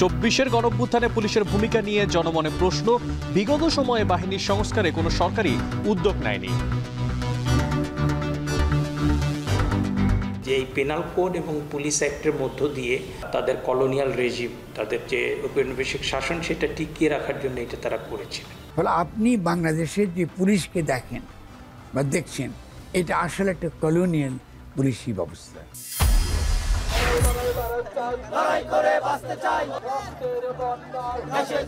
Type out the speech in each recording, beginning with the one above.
চব্বিশের গণভ্যুত্থানে পুলিশের ভূমিকা নিয়ে জনমনে প্রশ্ন বিগত সময়ে বাহিনীর সংস্কারে কোনো সরকারি উদ্যোগ নেয়নি যে এই পেনাল কোড এবং পুলিশ অ্যাক্টের মধ্য দিয়ে তাদের কলোনিয়াল রেজিম তাদের যে ঔপনিবেশিক শাসন সেটা টিকিয়ে রাখার জন্য এটা তারা করেছে ফলে আপনি বাংলাদেশের যে পুলিশকে দেখেন বা দেখছেন এটা আসলে একটা কলোনিয়াল পুলিশি ব্যবস্থা লড়াই করে বাঁচতে চাই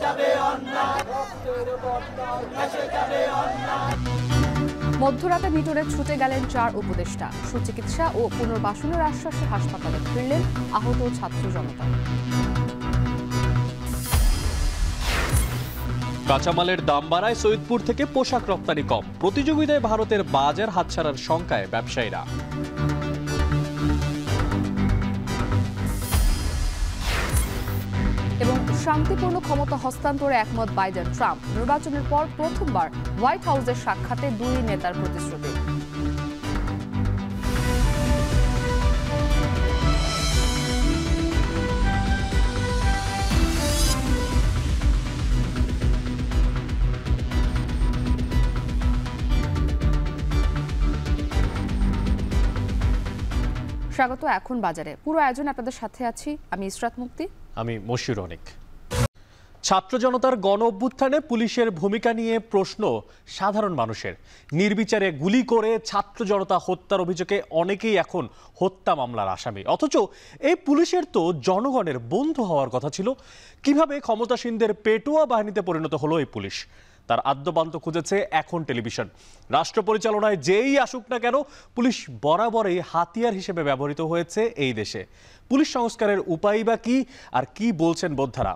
যাবে অন্যায় যাবে অন্যায় মধ্যরাতে মিটরে ছুটে গেলেন চার উপদেষ্টা সুচিকিৎসা ও পুনর্বাসনের আশ্বাসে হাসপাতালে ফিরলেন আহত ছাত্র জনতা কাঁচামালের দাম বাড়ায় সৈয়দপুর থেকে পোশাক রপ্তানি কম প্রতিযোগিতায় ভারতের বাজার হাতছাড়ার শঙ্কায় ব্যবসায়ীরা শান্তিপূর্ণ ক্ষমতা হস্তান্তরে একমত বাইডেন ট্রাম্প নির্বাচনের পর প্রথমবার হোয়াইট হাউসের সাক্ষাতে দুই নেতার প্রতিশ্রুতি স্বাগত এখন বাজারে পুরো আয়োজন আপনাদের সাথে আছি আমি ইসরাত মুক্তি আমি মশিউর অনেক ছাত্র জনতার গণ অভ্যুত্থানে পুলিশের ভূমিকা নিয়ে প্রশ্ন সাধারণ মানুষের নির্বিচারে গুলি করে ছাত্র জনতা হত্যার অভিযোগে অনেকেই এখন হত্যা মামলার আসামি অথচ এই পুলিশের তো জনগণের বন্ধু হওয়ার কথা ছিল কিভাবে ক্ষমতাসীনদের পেটোয়া বাহিনীতে পরিণত হলো এই পুলিশ তার আদ্যবান্ত খুঁজেছে এখন টেলিভিশন রাষ্ট্র পরিচালনায় যেই আসুক না কেন পুলিশ বরাবরই হাতিয়ার হিসেবে ব্যবহৃত হয়েছে এই দেশে পুলিশ সংস্কারের উপায় বা কী আর কি বলছেন বোদ্ধারা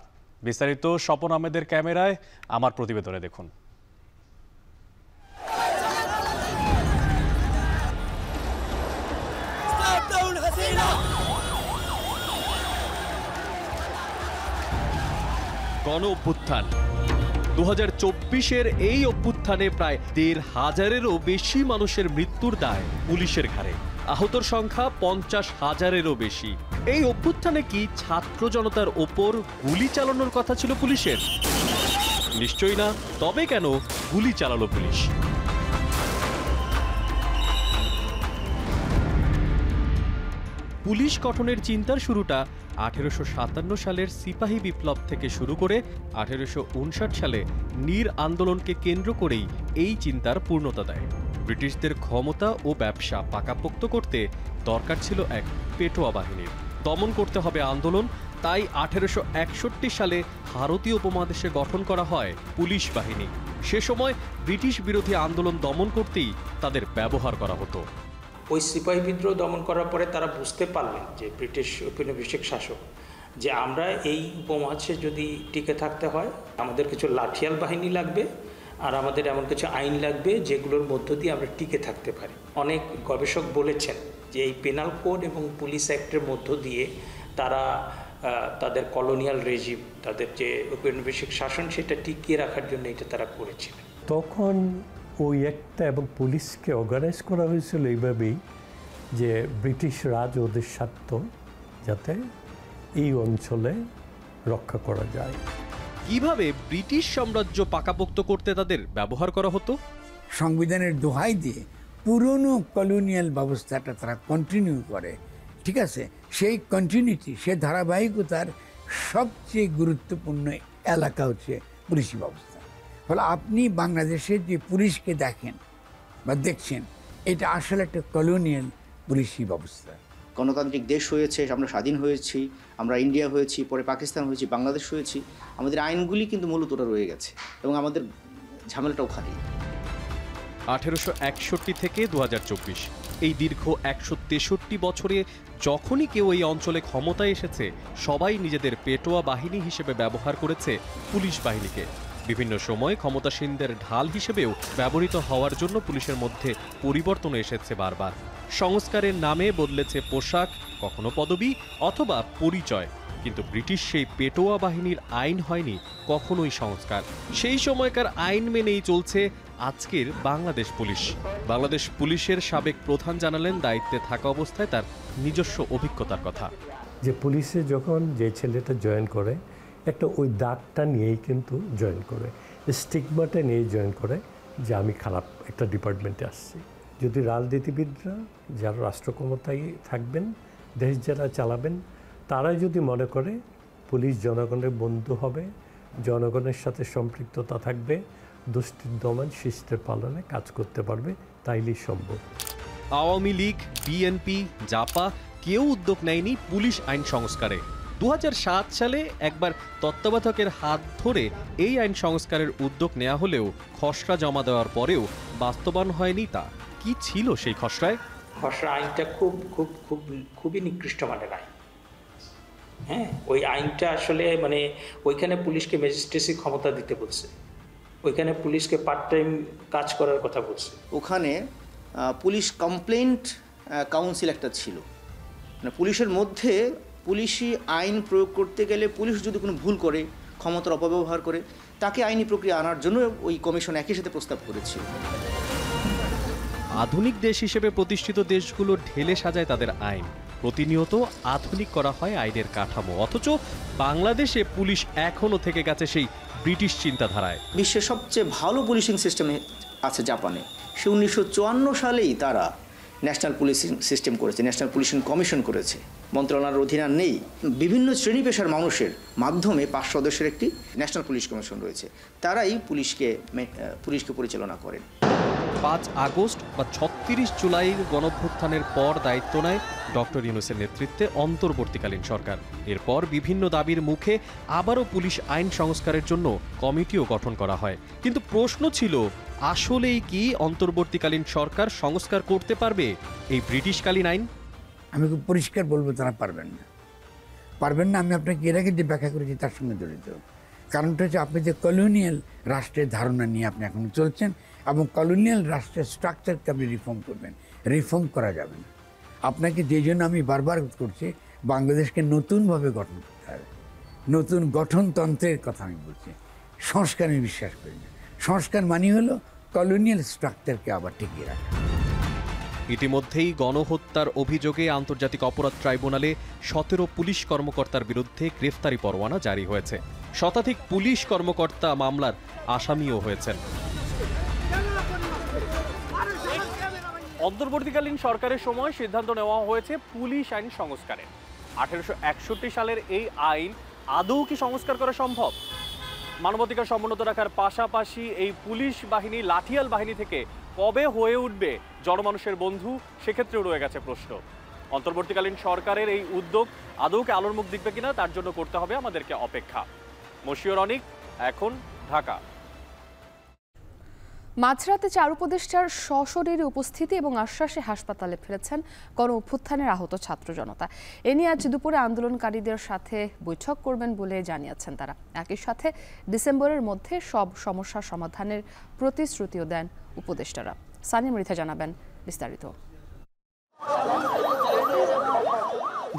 বিস্তারিত স্বপন আহমেদের ক্যামেরায় আমার প্রতিবেদনে দেখুন গণ অভ্যুত্থান দু চব্বিশের এই অভ্যুত্থানে প্রায় দেড় হাজারেরও বেশি মানুষের মৃত্যুর দায় পুলিশের ঘাড়ে আহতর সংখ্যা পঞ্চাশ হাজারেরও বেশি এই অভ্যুত্থানে কি ছাত্র জনতার ওপর গুলি চালানোর কথা ছিল পুলিশের নিশ্চয়ই না তবে কেন গুলি চালালো পুলিশ পুলিশ গঠনের চিন্তার শুরুটা আঠেরোশো সালের সিপাহী বিপ্লব থেকে শুরু করে আঠেরোশো সালে নীর আন্দোলনকে কেন্দ্র করেই এই চিন্তার পূর্ণতা দেয় ব্রিটিশদের ক্ষমতা ও ব্যবসা পাকাপোক্ত করতে দরকার ছিল এক পেটোয়া বাহিনীর দমন করতে হবে আন্দোলন তাই আঠেরোশো সালে ভারতীয় উপমহাদেশে গঠন করা হয় পুলিশ বাহিনী সে সময় ব্রিটিশ বিরোধী আন্দোলন দমন করতেই তাদের ব্যবহার করা হতো ওই সিপাহী বিদ্রোহ দমন করার পরে তারা বুঝতে পারলেন যে ব্রিটিশ ঔপনিবেশিক শাসক যে আমরা এই উপমহাদেশে যদি টিকে থাকতে হয় আমাদের কিছু লাঠিয়াল বাহিনী লাগবে আর আমাদের এমন কিছু আইন লাগবে যেগুলোর মধ্য দিয়ে আমরা টিকে থাকতে পারি অনেক গবেষক বলেছেন যে এই পেনাল কোড এবং পুলিশ অ্যাক্টের মধ্য দিয়ে তারা তাদের কলোনিয়াল রেজিম তাদের যে ঔপনিবেশিক শাসন সেটা টিকিয়ে রাখার জন্য এটা তারা করেছিল তখন ওই একটা এবং পুলিশকে অর্গানাইজ করা হয়েছিল এইভাবেই যে ব্রিটিশ রাজ ওদের স্বার্থ যাতে এই অঞ্চলে রক্ষা করা যায় কিভাবে ব্রিটিশ সাম্রাজ্য পাকাপোক্ত করতে তাদের ব্যবহার করা হতো সংবিধানের দোহাই দিয়ে পুরনো কলোনিয়াল ব্যবস্থাটা তারা কন্টিনিউ করে ঠিক আছে সেই কন্টিনিউটি সে ধারাবাহিকতার সবচেয়ে গুরুত্বপূর্ণ এলাকা হচ্ছে পুলিশি ব্যবস্থা ফলে আপনি বাংলাদেশের যে পুলিশকে দেখেন বা দেখছেন এটা আসলে একটা কলোনিয়াল পুলিশি ব্যবস্থা গণতান্ত্রিক দেশ হয়েছে আমরা স্বাধীন হয়েছি আমরা ইন্ডিয়া হয়েছি পরে পাকিস্তান হয়েছি বাংলাদেশ হয়েছি আমাদের আইনগুলি কিন্তু মূলত ওটা রয়ে গেছে এবং আমাদের ঝামেলাটা ওখানেই আঠেরোশো একষট্টি থেকে দু এই দীর্ঘ একশো তেষট্টি বছরে যখনই কেউ এই অঞ্চলে ক্ষমতায় এসেছে সবাই নিজেদের পেটোয়া বাহিনী হিসেবে ব্যবহার করেছে পুলিশ বাহিনীকে বিভিন্ন সময় ক্ষমতাসীনদের ঢাল হিসেবেও ব্যবহৃত হওয়ার জন্য পুলিশের মধ্যে পরিবর্তন এসেছে বারবার সংস্কারের নামে বদলেছে পোশাক কখনো পদবি অথবা পরিচয় কিন্তু ব্রিটিশ সেই পেটোয়া বাহিনীর আইন হয়নি কখনোই সংস্কার সেই সময়কার আইন মেনেই চলছে আজকের বাংলাদেশ পুলিশ বাংলাদেশ পুলিশের সাবেক প্রধান জানালেন দায়িত্বে থাকা অবস্থায় তার নিজস্ব অভিজ্ঞতার কথা যে পুলিশে যখন যে ছেলেটা জয়েন করে একটা ওই দাগটা নিয়েই কিন্তু জয়েন করে স্টিকমাটা নিয়েই জয়েন করে যে আমি খারাপ একটা ডিপার্টমেন্টে আসছি যদি রাজনীতিবিদরা যারা রাষ্ট্র ক্ষমতায় থাকবেন দেশ যারা চালাবেন তারা যদি মনে করে পুলিশ জনগণের বন্ধু হবে জনগণের সাথে সম্পৃক্ততা থাকবে দুষ্টির দমন শিষ্টের পালনে কাজ করতে পারবে তাইলেই সম্ভব আওয়ামী লীগ বিএনপি জাপা কেউ উদ্যোগ নেয়নি পুলিশ আইন সংস্কারে দু সালে একবার তত্ত্বাবধকের হাত ধরে এই আইন সংস্কারের উদ্যোগ নেওয়া হলেও খসড়া জমা দেওয়ার পরেও বাস্তবায়ন হয়নি তা কি ছিল সেই খসড়ায় খসড়া আইনটা খুব খুব খুব খুবই নিকৃষ্ট মানের আইন হ্যাঁ ওই আইনটা আসলে মানে ওইখানে পুলিশকে ম্যাজিস্ট্রেসি ক্ষমতা দিতে বলছে ওইখানে পুলিশকে পার্ট টাইম কাজ করার কথা বলছে ওখানে পুলিশ কমপ্লেন্ট কাউন্সিল একটা ছিল মানে পুলিশের মধ্যে পুলিশি আইন প্রয়োগ করতে গেলে পুলিশ যদি কোনো ভুল করে ক্ষমতার অপব্যবহার করে তাকে আইনি প্রক্রিয়া আনার জন্য ওই কমিশন একই সাথে প্রস্তাব করেছিল আধুনিক দেশ হিসেবে প্রতিষ্ঠিত দেশগুলো ঢেলে সাজায় তাদের আইন প্রতিনিয়ত আধুনিক করা হয় আইনের কাঠামো অথচ বাংলাদেশে পুলিশ এখনো থেকে গেছে সেই ব্রিটিশ চিন্তাধারায় বিশ্বের সবচেয়ে ভালো পুলিশিং সিস্টেমে আছে জাপানে সে উনিশশো সালেই তারা ন্যাশনাল পুলিশিং সিস্টেম করেছে ন্যাশনাল পুলিশিং কমিশন করেছে মন্ত্রণালয়ের অধীন আর নেই বিভিন্ন শ্রেণী পেশার মানুষের মাধ্যমে পাঁচ সদস্যের একটি ন্যাশনাল পুলিশ কমিশন রয়েছে তারাই পুলিশকে পুলিশকে পরিচালনা করেন পাঁচ আগস্ট বা ছত্রিশ জুলাইয়ের গণভ্যুত্থানের পর দায়িত্ব নেয় ডক্টর ইউনুসের নেতৃত্বে অন্তর্বর্তীকালীন সরকার এরপর বিভিন্ন দাবির মুখে আবারও পুলিশ আইন সংস্কারের জন্য কমিটিও গঠন করা হয় কিন্তু প্রশ্ন ছিল আসলেই কি অন্তর্বর্তীকালীন সরকার সংস্কার করতে পারবে এই ব্রিটিশকালীন আইন আমি খুব পরিষ্কার বলবো তারা পারবেন না পারবেন না আমি আপনাকে এর আগে যে ব্যাখ্যা করেছি তার সঙ্গে জড়িত কারণটা হচ্ছে আপনি যে কলোনিয়াল রাষ্ট্রের ধারণা নিয়ে আপনি এখন চলছেন এবং কলোনিয়াল রাষ্ট্রের স্ট্রাকচারকে আপনি রিফর্ম করবেন রিফর্ম করা যাবে না আপনাকে যে জন্য আমি বারবার করছি বাংলাদেশকে নতুনভাবে গঠন করতে হবে নতুন গঠনতন্ত্রের কথা আমি বলছি সংস্কারে বিশ্বাস করি না সংস্কার মানি হলো কলোনিয়াল স্ট্রাকচারকে আবার টিকিয়ে রাখা ইতিমধ্যেই গণহত্যার অভিযোগে আন্তর্জাতিক অপরাধ ট্রাইব্যুনালে সতেরো পুলিশ কর্মকর্তার বিরুদ্ধে গ্রেফতারি পরোয়ানা জারি হয়েছে শতাধিক পুলিশ কর্মকর্তা মামলার আসামিও হয়েছেন অন্তর্বর্তীকালীন সরকারের সময় সিদ্ধান্ত নেওয়া হয়েছে পুলিশ আইন সংস্কারের আঠেরোশো সালের এই আইন আদৌ কি সংস্কার করা সম্ভব মানবাধিকার সমুন্নত রাখার পাশাপাশি এই পুলিশ বাহিনী লাঠিয়াল বাহিনী থেকে কবে হয়ে উঠবে জনমানুষের বন্ধু সেক্ষেত্রেও রয়ে গেছে প্রশ্ন অন্তর্বর্তীকালীন সরকারের এই উদ্যোগ আদৌকে আলোর মুখ দেখবে কিনা তার জন্য করতে হবে আমাদেরকে অপেক্ষা মশিউর অনিক এখন ঢাকা মাঝরাতে চার উপদেষ্টার সশরীরে উপস্থিতি এবং আশ্বাসে হাসপাতালে ফিরেছেন গণ অভ্যুত্থানের আহত ছাত্র জনতা এ নিয়ে আজ দুপুরে আন্দোলনকারীদের সাথে বৈঠক করবেন বলে জানিয়েছেন তারা একই সাথে ডিসেম্বরের মধ্যে সব সমস্যা সমাধানের প্রতিশ্রুতিও দেন উপদেষ্টারা সানি মৃথা জানাবেন বিস্তারিত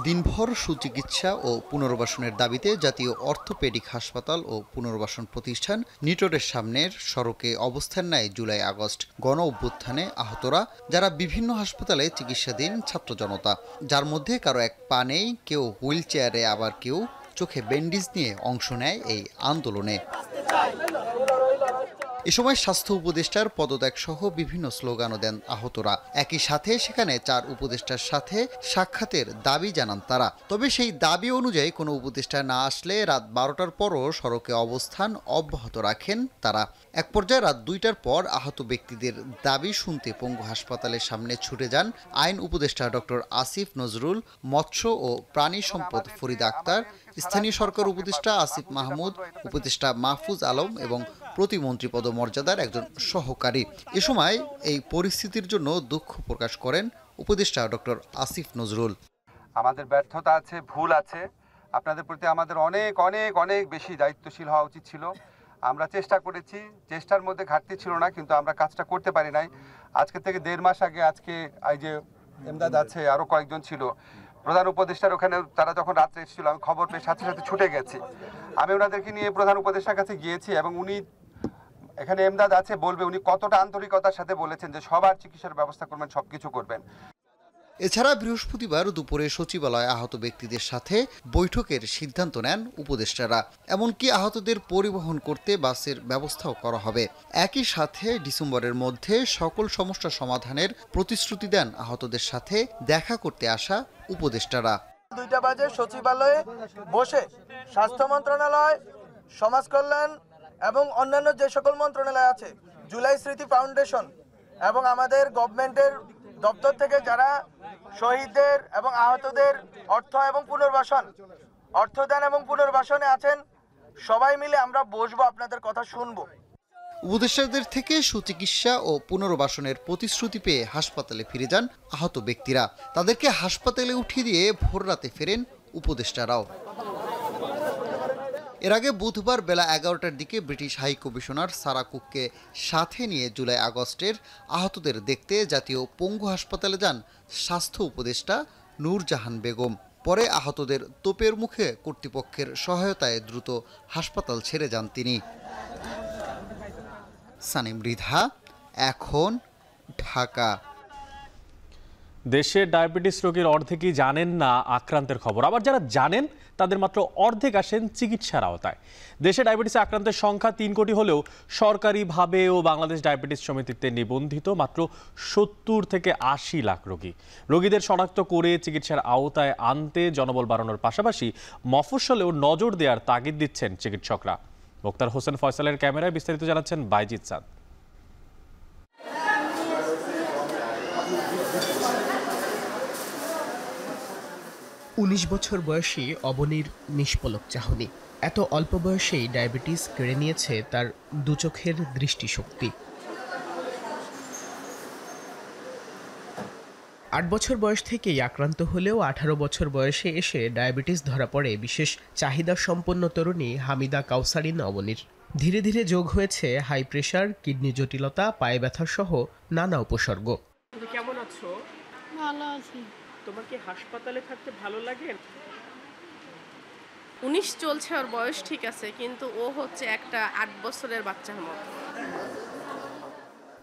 দিনভর সুচিকিৎসা ও পুনর্বাসনের দাবিতে জাতীয় অর্থোপেডিক হাসপাতাল ও পুনর্বাসন প্রতিষ্ঠান নিটোরের সামনের সড়কে অবস্থান নেয় জুলাই আগস্ট গণ অভ্যুত্থানে আহতরা যারা বিভিন্ন হাসপাতালে চিকিৎসাধীন ছাত্র জনতা যার মধ্যে কারো এক পা নেই কেউ হুইল চেয়ারে আবার কেউ চোখে ব্যান্ডেজ নিয়ে অংশ নেয় এই আন্দোলনে এ সময় স্বাস্থ্য উপদেষ্টার পদত্যাগ সহ বিভিন্ন স্লোগানও দেন আহতরা একই সাথে সেখানে চার উপদেষ্টার সাথে সাক্ষাতের দাবি জানান তারা তবে সেই দাবি অনুযায়ী কোনো উপদেষ্টা না আসলে রাত বারোটার পরও সড়কে অবস্থান অব্যাহত রাখেন তারা এক পর্যায়ে রাত দুইটার পর আহত ব্যক্তিদের দাবি শুনতে পঙ্গু হাসপাতালের সামনে ছুটে যান আইন উপদেষ্টা ডক্টর আসিফ নজরুল মৎস্য ও প্রাণী সম্পদ ফরিদ আক্তার স্থানীয় সরকার উপদেষ্টা আসিফ মাহমুদ উপদেষ্টা মাহফুজ আলম এবং প্রতিমন্ত্রী পদমর্যাদার একজন সহকারী এ সময় এই পরিস্থিতির জন্য দুঃখ প্রকাশ করেন উপদেষ্টা ডক্টর আসিফ নজরুল আমাদের ব্যর্থতা আছে ভুল আছে আপনাদের প্রতি আমাদের অনেক অনেক অনেক বেশি দায়িত্বশীল হওয়া উচিত ছিল আমরা চেষ্টা করেছি চেষ্টার মধ্যে ঘাটতি ছিল না কিন্তু আমরা কাজটা করতে পারি নাই আজকে থেকে দেড় মাস আগে আজকে এই যে এমদাদ আছে আরও কয়েকজন ছিল প্রধান উপদেষ্টার ওখানে তারা যখন রাত্রে এসেছিল আমি খবর পেয়ে সাথে সাথে ছুটে গেছি আমি ওনাদেরকে নিয়ে প্রধান উপদেষ্টার কাছে গিয়েছি এবং উনি এখানে এমদাদ আছে বলবে উনি কতটা আন্তরিকতার সাথে বলেছেন যে সবার চিকিৎসার ব্যবস্থা করবেন সবকিছু করবেন এছাড়া বৃহস্পতিবার দুপুরে সচিবালয়ে আহত ব্যক্তিদের সাথে বৈঠকের সিদ্ধান্ত নেন উপদেষ্টারা এমনকি আহতদের পরিবহন করতে বাসের ব্যবস্থাও করা হবে একই সাথে ডিসেম্বরের মধ্যে সকল সমস্যা সমাধানের প্রতিশ্রুতি দেন আহতদের সাথে দেখা করতে আসা উপদেষ্টারা দুইটা বাজে সচিবালয়ে বসে স্বাস্থ্য মন্ত্রণালয় সমাজ কল্যাণ এবং অন্যান্য যে সকল মন্ত্রণালয় আছে জুলাই স্মৃতি ফাউন্ডেশন এবং আমাদের গভর্নমেন্টের দপ্তর থেকে যারা শহীদদের এবং আহতদের অর্থ এবং পুনর্বাসন অর্থদান এবং পুনর্বাসনে আছেন সবাই মিলে আমরা বসবো আপনাদের কথা শুনবো উপদেষ্টাদের থেকে সুচিকিৎসা ও পুনর্বাসনের প্রতিশ্রুতি পেয়ে হাসপাতালে ফিরে যান আহত ব্যক্তিরা তাদেরকে হাসপাতালে উঠিয়ে দিয়ে ভোররাতে ফেরেন উপদেষ্টারাও এর আগে বুধবার বেলা এগারোটার দিকে ব্রিটিশ হাই কমিশনার সারা কুককে সাথে নিয়ে জুলাই আগস্টের আহতদের দেখতে জাতীয় পঙ্গু হাসপাতালে যান স্বাস্থ্য উপদেষ্টা নূরজাহান বেগম পরে আহতদের তোপের মুখে কর্তৃপক্ষের সহায়তায় দ্রুত হাসপাতাল ছেড়ে যান তিনি সানিম রিধা এখন ঢাকা দেশে ডায়াবেটিস রোগীর অর্ধেকই জানেন না আক্রান্তের খবর আবার যারা জানেন তাদের মাত্র অর্ধেক আসেন চিকিৎসার আওতায় দেশে ডায়াবেটিসে আক্রান্তের সংখ্যা তিন কোটি হলেও সরকারিভাবে ও বাংলাদেশ ডায়াবেটিস সমিতিতে নিবন্ধিত মাত্র সত্তর থেকে আশি লাখ রোগী রোগীদের শনাক্ত করে চিকিৎসার আওতায় আনতে জনবল বাড়ানোর পাশাপাশি মফস্বলেও নজর দেওয়ার তাগিদ দিচ্ছেন চিকিৎসকরা মোক্তার হোসেন ফয়সালের ক্যামেরায় বিস্তারিত জানাচ্ছেন বাইজিৎ সাদ উনিশ বছর বয়সী অবনীর নিষ্পলক চাহনি এত অল্প বয়সেই ডায়াবেটিস কেড়ে নিয়েছে তার দুচোখের দৃষ্টিশক্তি আট বছর বয়স থেকেই আক্রান্ত হলেও আঠারো বছর বয়সে এসে ডায়াবেটিস ধরা পড়ে বিশেষ চাহিদা সম্পন্ন তরুণী হামিদা কাউসারিন অবনীর ধীরে ধীরে যোগ হয়েছে হাই প্রেশার কিডনি জটিলতা পায়ে ব্যথা সহ নানা উপসর্গ কেমন আছো ভালো আছি তোমার কি হাসপাতালে থাকতে ভালো লাগে উনিশ চলছে ওর বয়স ঠিক আছে কিন্তু ও হচ্ছে একটা আট বছরের বাচ্চার মতো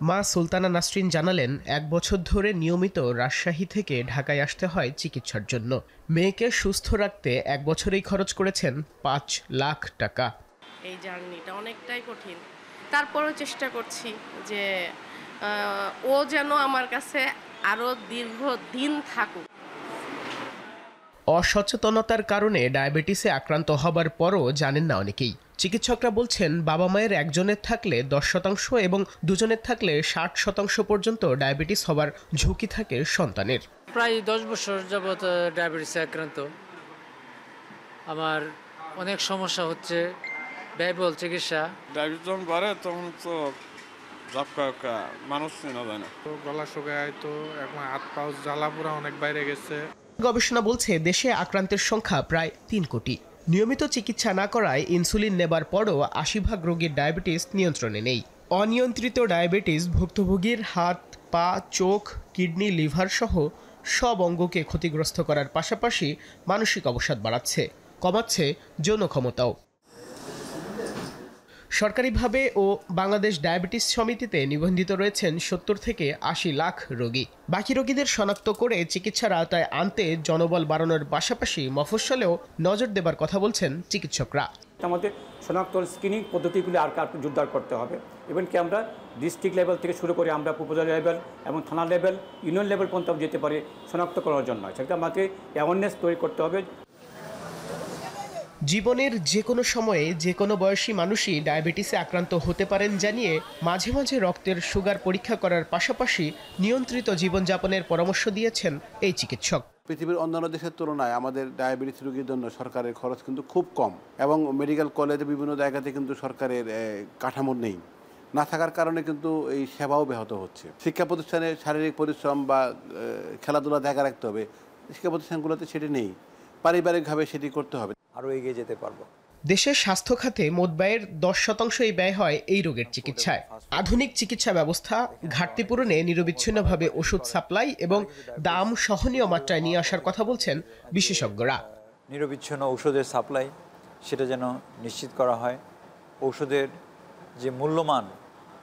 মা সুলতানা নাসরিন জানালেন এক বছর ধরে নিয়মিত রাজশাহী থেকে ঢাকায় আসতে হয় চিকিৎসার জন্য মেয়েকে সুস্থ রাখতে এক বছরেই খরচ করেছেন পাঁচ লাখ টাকা এই জার্নিটা অনেকটাই কঠিন তারপরও চেষ্টা করছি যে ও যেন আমার কাছে আরও দীর্ঘ দিন থাকুক অসচেতনতার কারণে ডায়াবেটিসে আক্রান্ত হবার পরও জানেন না অনেকেই চিকিৎসকরা বলছেন বাবা মায়ের একজনের থাকলে দশ শতাংশ এবং দুজনের থাকলে ষাট শতাংশ পর্যন্ত ডায়াবেটিস হবার ঝুঁকি থাকে সন্তানের প্রায় দশ বছর যাবৎ ডায়াবেটিসে আক্রান্ত আমার অনেক সমস্যা হচ্ছে ব্যয়বহুল চিকিৎসা ডায়াবেটিস যখন বাড়ে তখন তো মানুষ চেনা যায় না গলা শোকায় তো এখন হাত পাও জ্বালা পোড়া অনেক বাইরে গেছে গবেষণা বলছে দেশে আক্রান্তের সংখ্যা প্রায় তিন কোটি নিয়মিত চিকিৎসা না করায় ইনসুলিন নেবার পরও আশি ভাগ রোগীর ডায়াবেটিস নিয়ন্ত্রণে নেই অনিয়ন্ত্রিত ডায়াবেটিস ভুক্তভোগীর হাত পা চোখ কিডনি লিভার সহ সব অঙ্গকে ক্ষতিগ্রস্ত করার পাশাপাশি মানসিক অবসাদ বাড়াচ্ছে কমাচ্ছে যৌন ক্ষমতাও সরকারিভাবে ও বাংলাদেশ ডায়াবেটিস সমিতিতে নিবন্ধিত রয়েছেন সত্তর থেকে আশি লাখ রোগী বাকি রোগীদের শনাক্ত করে চিকিৎসার আওতায় আনতে জনবল বাড়ানোর পাশাপাশি মফস্বলেও নজর দেবার কথা বলছেন চিকিৎসকরা আমাদের শনাক্ত স্ক্রিনিং পদ্ধতিগুলি আর কার জোরদার করতে হবে কি আমরা ডিস্ট্রিক্ট লেভেল থেকে শুরু করে আমরা উপজেলা লেভেল এবং থানা লেভেল ইউনিয়ন লেভেল পর্যন্ত যেতে পারি শনাক্ত করার জন্য সেটা আমাকে অ্যাওয়ারনেস তৈরি করতে হবে জীবনের যে কোনো সময়ে যে কোনো বয়সী মানুষই ডায়াবেটিসে আক্রান্ত হতে পারেন জানিয়ে মাঝে মাঝে রক্তের সুগার পরীক্ষা করার পাশাপাশি নিয়ন্ত্রিত জীবনযাপনের পরামর্শ দিয়েছেন এই চিকিৎসক পৃথিবীর অন্যান্য দেশের তুলনায় আমাদের ডায়াবেটিস রোগীর জন্য সরকারের খরচ কিন্তু খুব কম এবং মেডিকেল কলেজে বিভিন্ন জায়গাতে কিন্তু সরকারের কাঠামো নেই না থাকার কারণে কিন্তু এই সেবাও ব্যাহত হচ্ছে শিক্ষা প্রতিষ্ঠানে শারীরিক পরিশ্রম বা খেলাধুলা দেখা রাখতে হবে শিক্ষা প্রতিষ্ঠানগুলোতে সেটি নেই পারিবারিকভাবে সেটি করতে হবে আরও এগিয়ে যেতে পারবো দেশের স্বাস্থ্য খাতে মোট ব্যয়ের দশ শতাংশ এই ব্যয় হয় এই রোগের চিকিৎসায় আধুনিক চিকিৎসা ব্যবস্থা ঘাটতি পূরণে নিরবিচ্ছিন্নভাবে ওষুধ সাপ্লাই এবং দাম সহনীয় মাত্রায় নিয়ে আসার কথা বলছেন বিশেষজ্ঞরা নিরবিচ্ছিন্ন ওষুধের সাপ্লাই সেটা যেন নিশ্চিত করা হয় ওষুধের যে মূল্যমান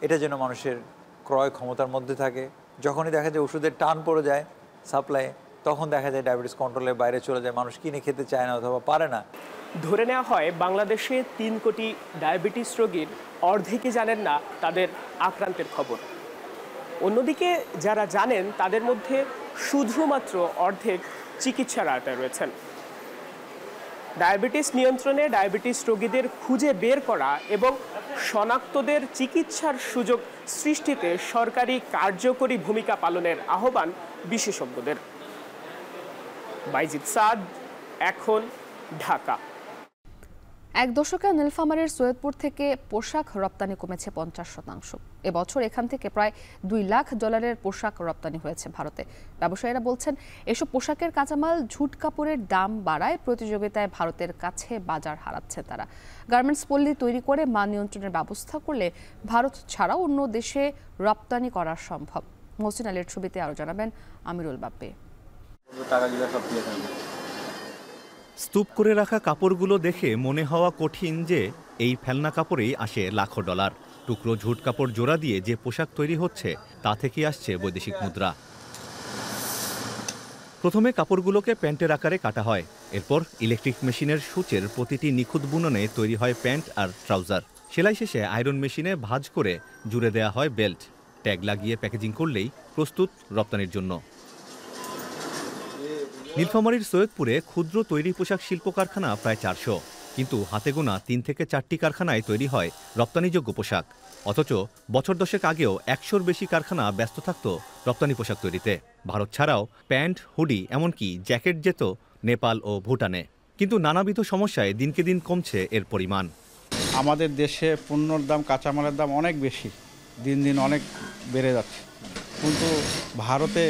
এটা যেন মানুষের ক্রয় ক্ষমতার মধ্যে থাকে যখনই দেখা যায় ওষুধের টান পড়ে যায় সাপ্লাই তখন দেখা যায় ডায়াবেটিস কন্ট্রোলের বাইরে চলে যায় মানুষ কিনে খেতে চায় না অথবা পারে না ধরে নেওয়া হয় বাংলাদেশে তিন কোটি ডায়াবেটিস রোগীর অর্ধেকে জানেন না তাদের আক্রান্তের খবর অন্যদিকে যারা জানেন তাদের মধ্যে শুধুমাত্র অর্ধেক চিকিৎসার আওতায় রয়েছেন ডায়াবেটিস নিয়ন্ত্রণে ডায়াবেটিস রোগীদের খুঁজে বের করা এবং শনাক্তদের চিকিৎসার সুযোগ সৃষ্টিতে সরকারি কার্যকরী ভূমিকা পালনের আহ্বান বিশেষজ্ঞদের বাইজিৎ সাদ এখন ঢাকা এক দশকে নীলফামারের সৈয়দপুর থেকে পোশাক রপ্তানি কমেছে পঞ্চাশ শতাংশ এবছর এখান থেকে প্রায় দুই লাখ ডলারের পোশাক রপ্তানি হয়েছে ভারতে ব্যবসায়ীরা বলছেন এসব পোশাকের কাঁচামাল ঝুট কাপড়ের দাম বাড়ায় প্রতিযোগিতায় ভারতের কাছে বাজার হারাচ্ছে তারা গার্মেন্টস পল্লী তৈরি করে মান নিয়ন্ত্রণের ব্যবস্থা করলে ভারত ছাড়াও অন্য দেশে রপ্তানি করা সম্ভব মহসিন আলীর ছবিতে আরও জানাবেন আমিরুল বাপ্পে স্তূপ করে রাখা কাপড়গুলো দেখে মনে হওয়া কঠিন যে এই ফেলনা কাপড়েই আসে লাখো ডলার টুকরো ঝুট কাপড় জোড়া দিয়ে যে পোশাক তৈরি হচ্ছে তা থেকে আসছে বৈদেশিক মুদ্রা প্রথমে কাপড়গুলোকে প্যান্টের আকারে কাটা হয় এরপর ইলেকট্রিক মেশিনের সূচের প্রতিটি নিখুঁত বুননে তৈরি হয় প্যান্ট আর ট্রাউজার সেলাই শেষে আয়রন মেশিনে ভাঁজ করে জুড়ে দেয়া হয় বেল্ট ট্যাগ লাগিয়ে প্যাকেজিং করলেই প্রস্তুত রপ্তানির জন্য নীলফামারীর সৈয়দপুরে ক্ষুদ্র তৈরি পোশাক শিল্প কারখানা প্রায় চারশো কিন্তু হাতে গোনা তিন থেকে চারটি কারখানায় তৈরি হয় রপ্তানিযোগ্য পোশাক অথচ বছর দশেক আগেও একশোর বেশি কারখানা ব্যস্ত থাকত রপ্তানি পোশাক তৈরিতে ভারত ছাড়াও প্যান্ট হুডি এমনকি জ্যাকেট যেত নেপাল ও ভুটানে কিন্তু নানাবিধ সমস্যায় দিনকে দিন কমছে এর পরিমাণ আমাদের দেশে পণ্যর দাম কাঁচামালের দাম অনেক বেশি দিন দিন অনেক বেড়ে যাচ্ছে কিন্তু ভারতে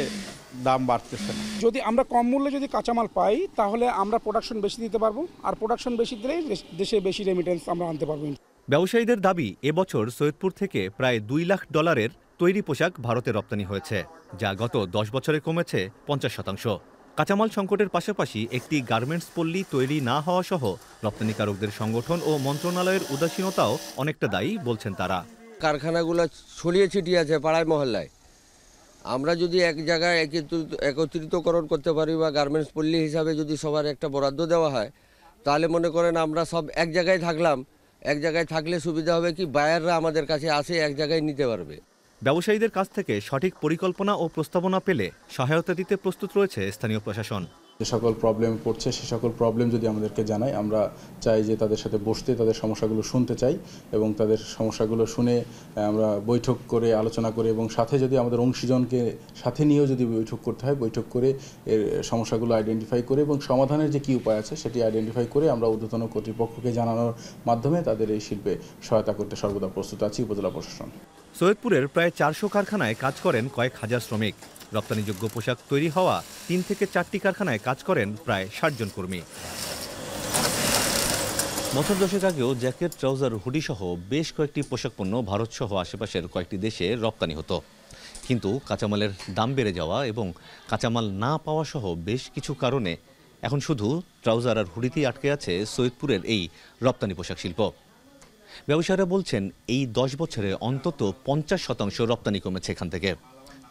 দাম বাড়তেছে না যদি আমরা কম মূল্যে যদি কাঁচামাল পাই তাহলে আমরা প্রোডাকশন বেশি দিতে পারবো আর প্রোডাকশন বেশি দিলে দেশে বেশি রেমিটেন্স আমরা আনতে পারবো ব্যবসায়ীদের দাবি এবছর সৈয়দপুর থেকে প্রায় দুই লাখ ডলারের তৈরি পোশাক ভারতে রপ্তানি হয়েছে যা গত দশ বছরে কমেছে পঞ্চাশ শতাংশ কাঁচামাল সংকটের পাশাপাশি একটি গার্মেন্টস পল্লী তৈরি না হওয়া সহ রপ্তানিকারকদের সংগঠন ও মন্ত্রণালয়ের উদাসীনতাও অনেকটা দায়ী বলছেন তারা কারখানাগুলো ছড়িয়ে ছিটিয়ে আছে পাড়ায় মহল্লায় আমরা যদি এক জায়গায় একত্রিত একত্রিতকরণ করতে পারি বা গার্মেন্টস পল্লী হিসাবে যদি সবার একটা বরাদ্দ দেওয়া হয় তাহলে মনে করেন আমরা সব এক জায়গায় থাকলাম এক জায়গায় থাকলে সুবিধা হবে কি বায়াররা আমাদের কাছে আসে এক জায়গায় নিতে পারবে ব্যবসায়ীদের কাছ থেকে সঠিক পরিকল্পনা ও প্রস্তাবনা পেলে সহায়তা দিতে প্রস্তুত রয়েছে স্থানীয় প্রশাসন যে সকল প্রবলেম পড়ছে সে সকল প্রবলেম যদি আমাদেরকে জানায় আমরা চাই যে তাদের সাথে বসতে তাদের সমস্যাগুলো শুনতে চাই এবং তাদের সমস্যাগুলো শুনে আমরা বৈঠক করে আলোচনা করে এবং সাথে যদি আমাদের অংশীজনকে সাথে নিয়েও যদি বৈঠক করতে হয় বৈঠক করে এর সমস্যাগুলো আইডেন্টিফাই করে এবং সমাধানের যে কী উপায় আছে সেটি আইডেন্টিফাই করে আমরা ঊর্ধ্বতন কর্তৃপক্ষকে জানানোর মাধ্যমে তাদের এই শিল্পে সহায়তা করতে সর্বদা প্রস্তুত আছি উপজেলা প্রশাসন সৈয়দপুরের প্রায় চারশো কারখানায় কাজ করেন কয়েক হাজার শ্রমিক রপ্তানিযোগ্য পোশাক তৈরি হওয়া তিন থেকে চারটি কারখানায় কাজ করেন প্রায় ষাটজন কর্মী বছর দশেক আগেও জ্যাকেট ট্রাউজার হুডি সহ বেশ কয়েকটি পোশাক পণ্য ভারতসহ আশেপাশের কয়েকটি দেশে রপ্তানি হতো কিন্তু কাঁচামালের দাম বেড়ে যাওয়া এবং কাঁচামাল না পাওয়া সহ বেশ কিছু কারণে এখন শুধু ট্রাউজার আর হুডিতেই আটকে আছে সৈয়দপুরের এই রপ্তানি পোশাক শিল্প ব্যবসায়ীরা বলছেন এই দশ বছরে অন্তত পঞ্চাশ শতাংশ রপ্তানি কমেছে এখান থেকে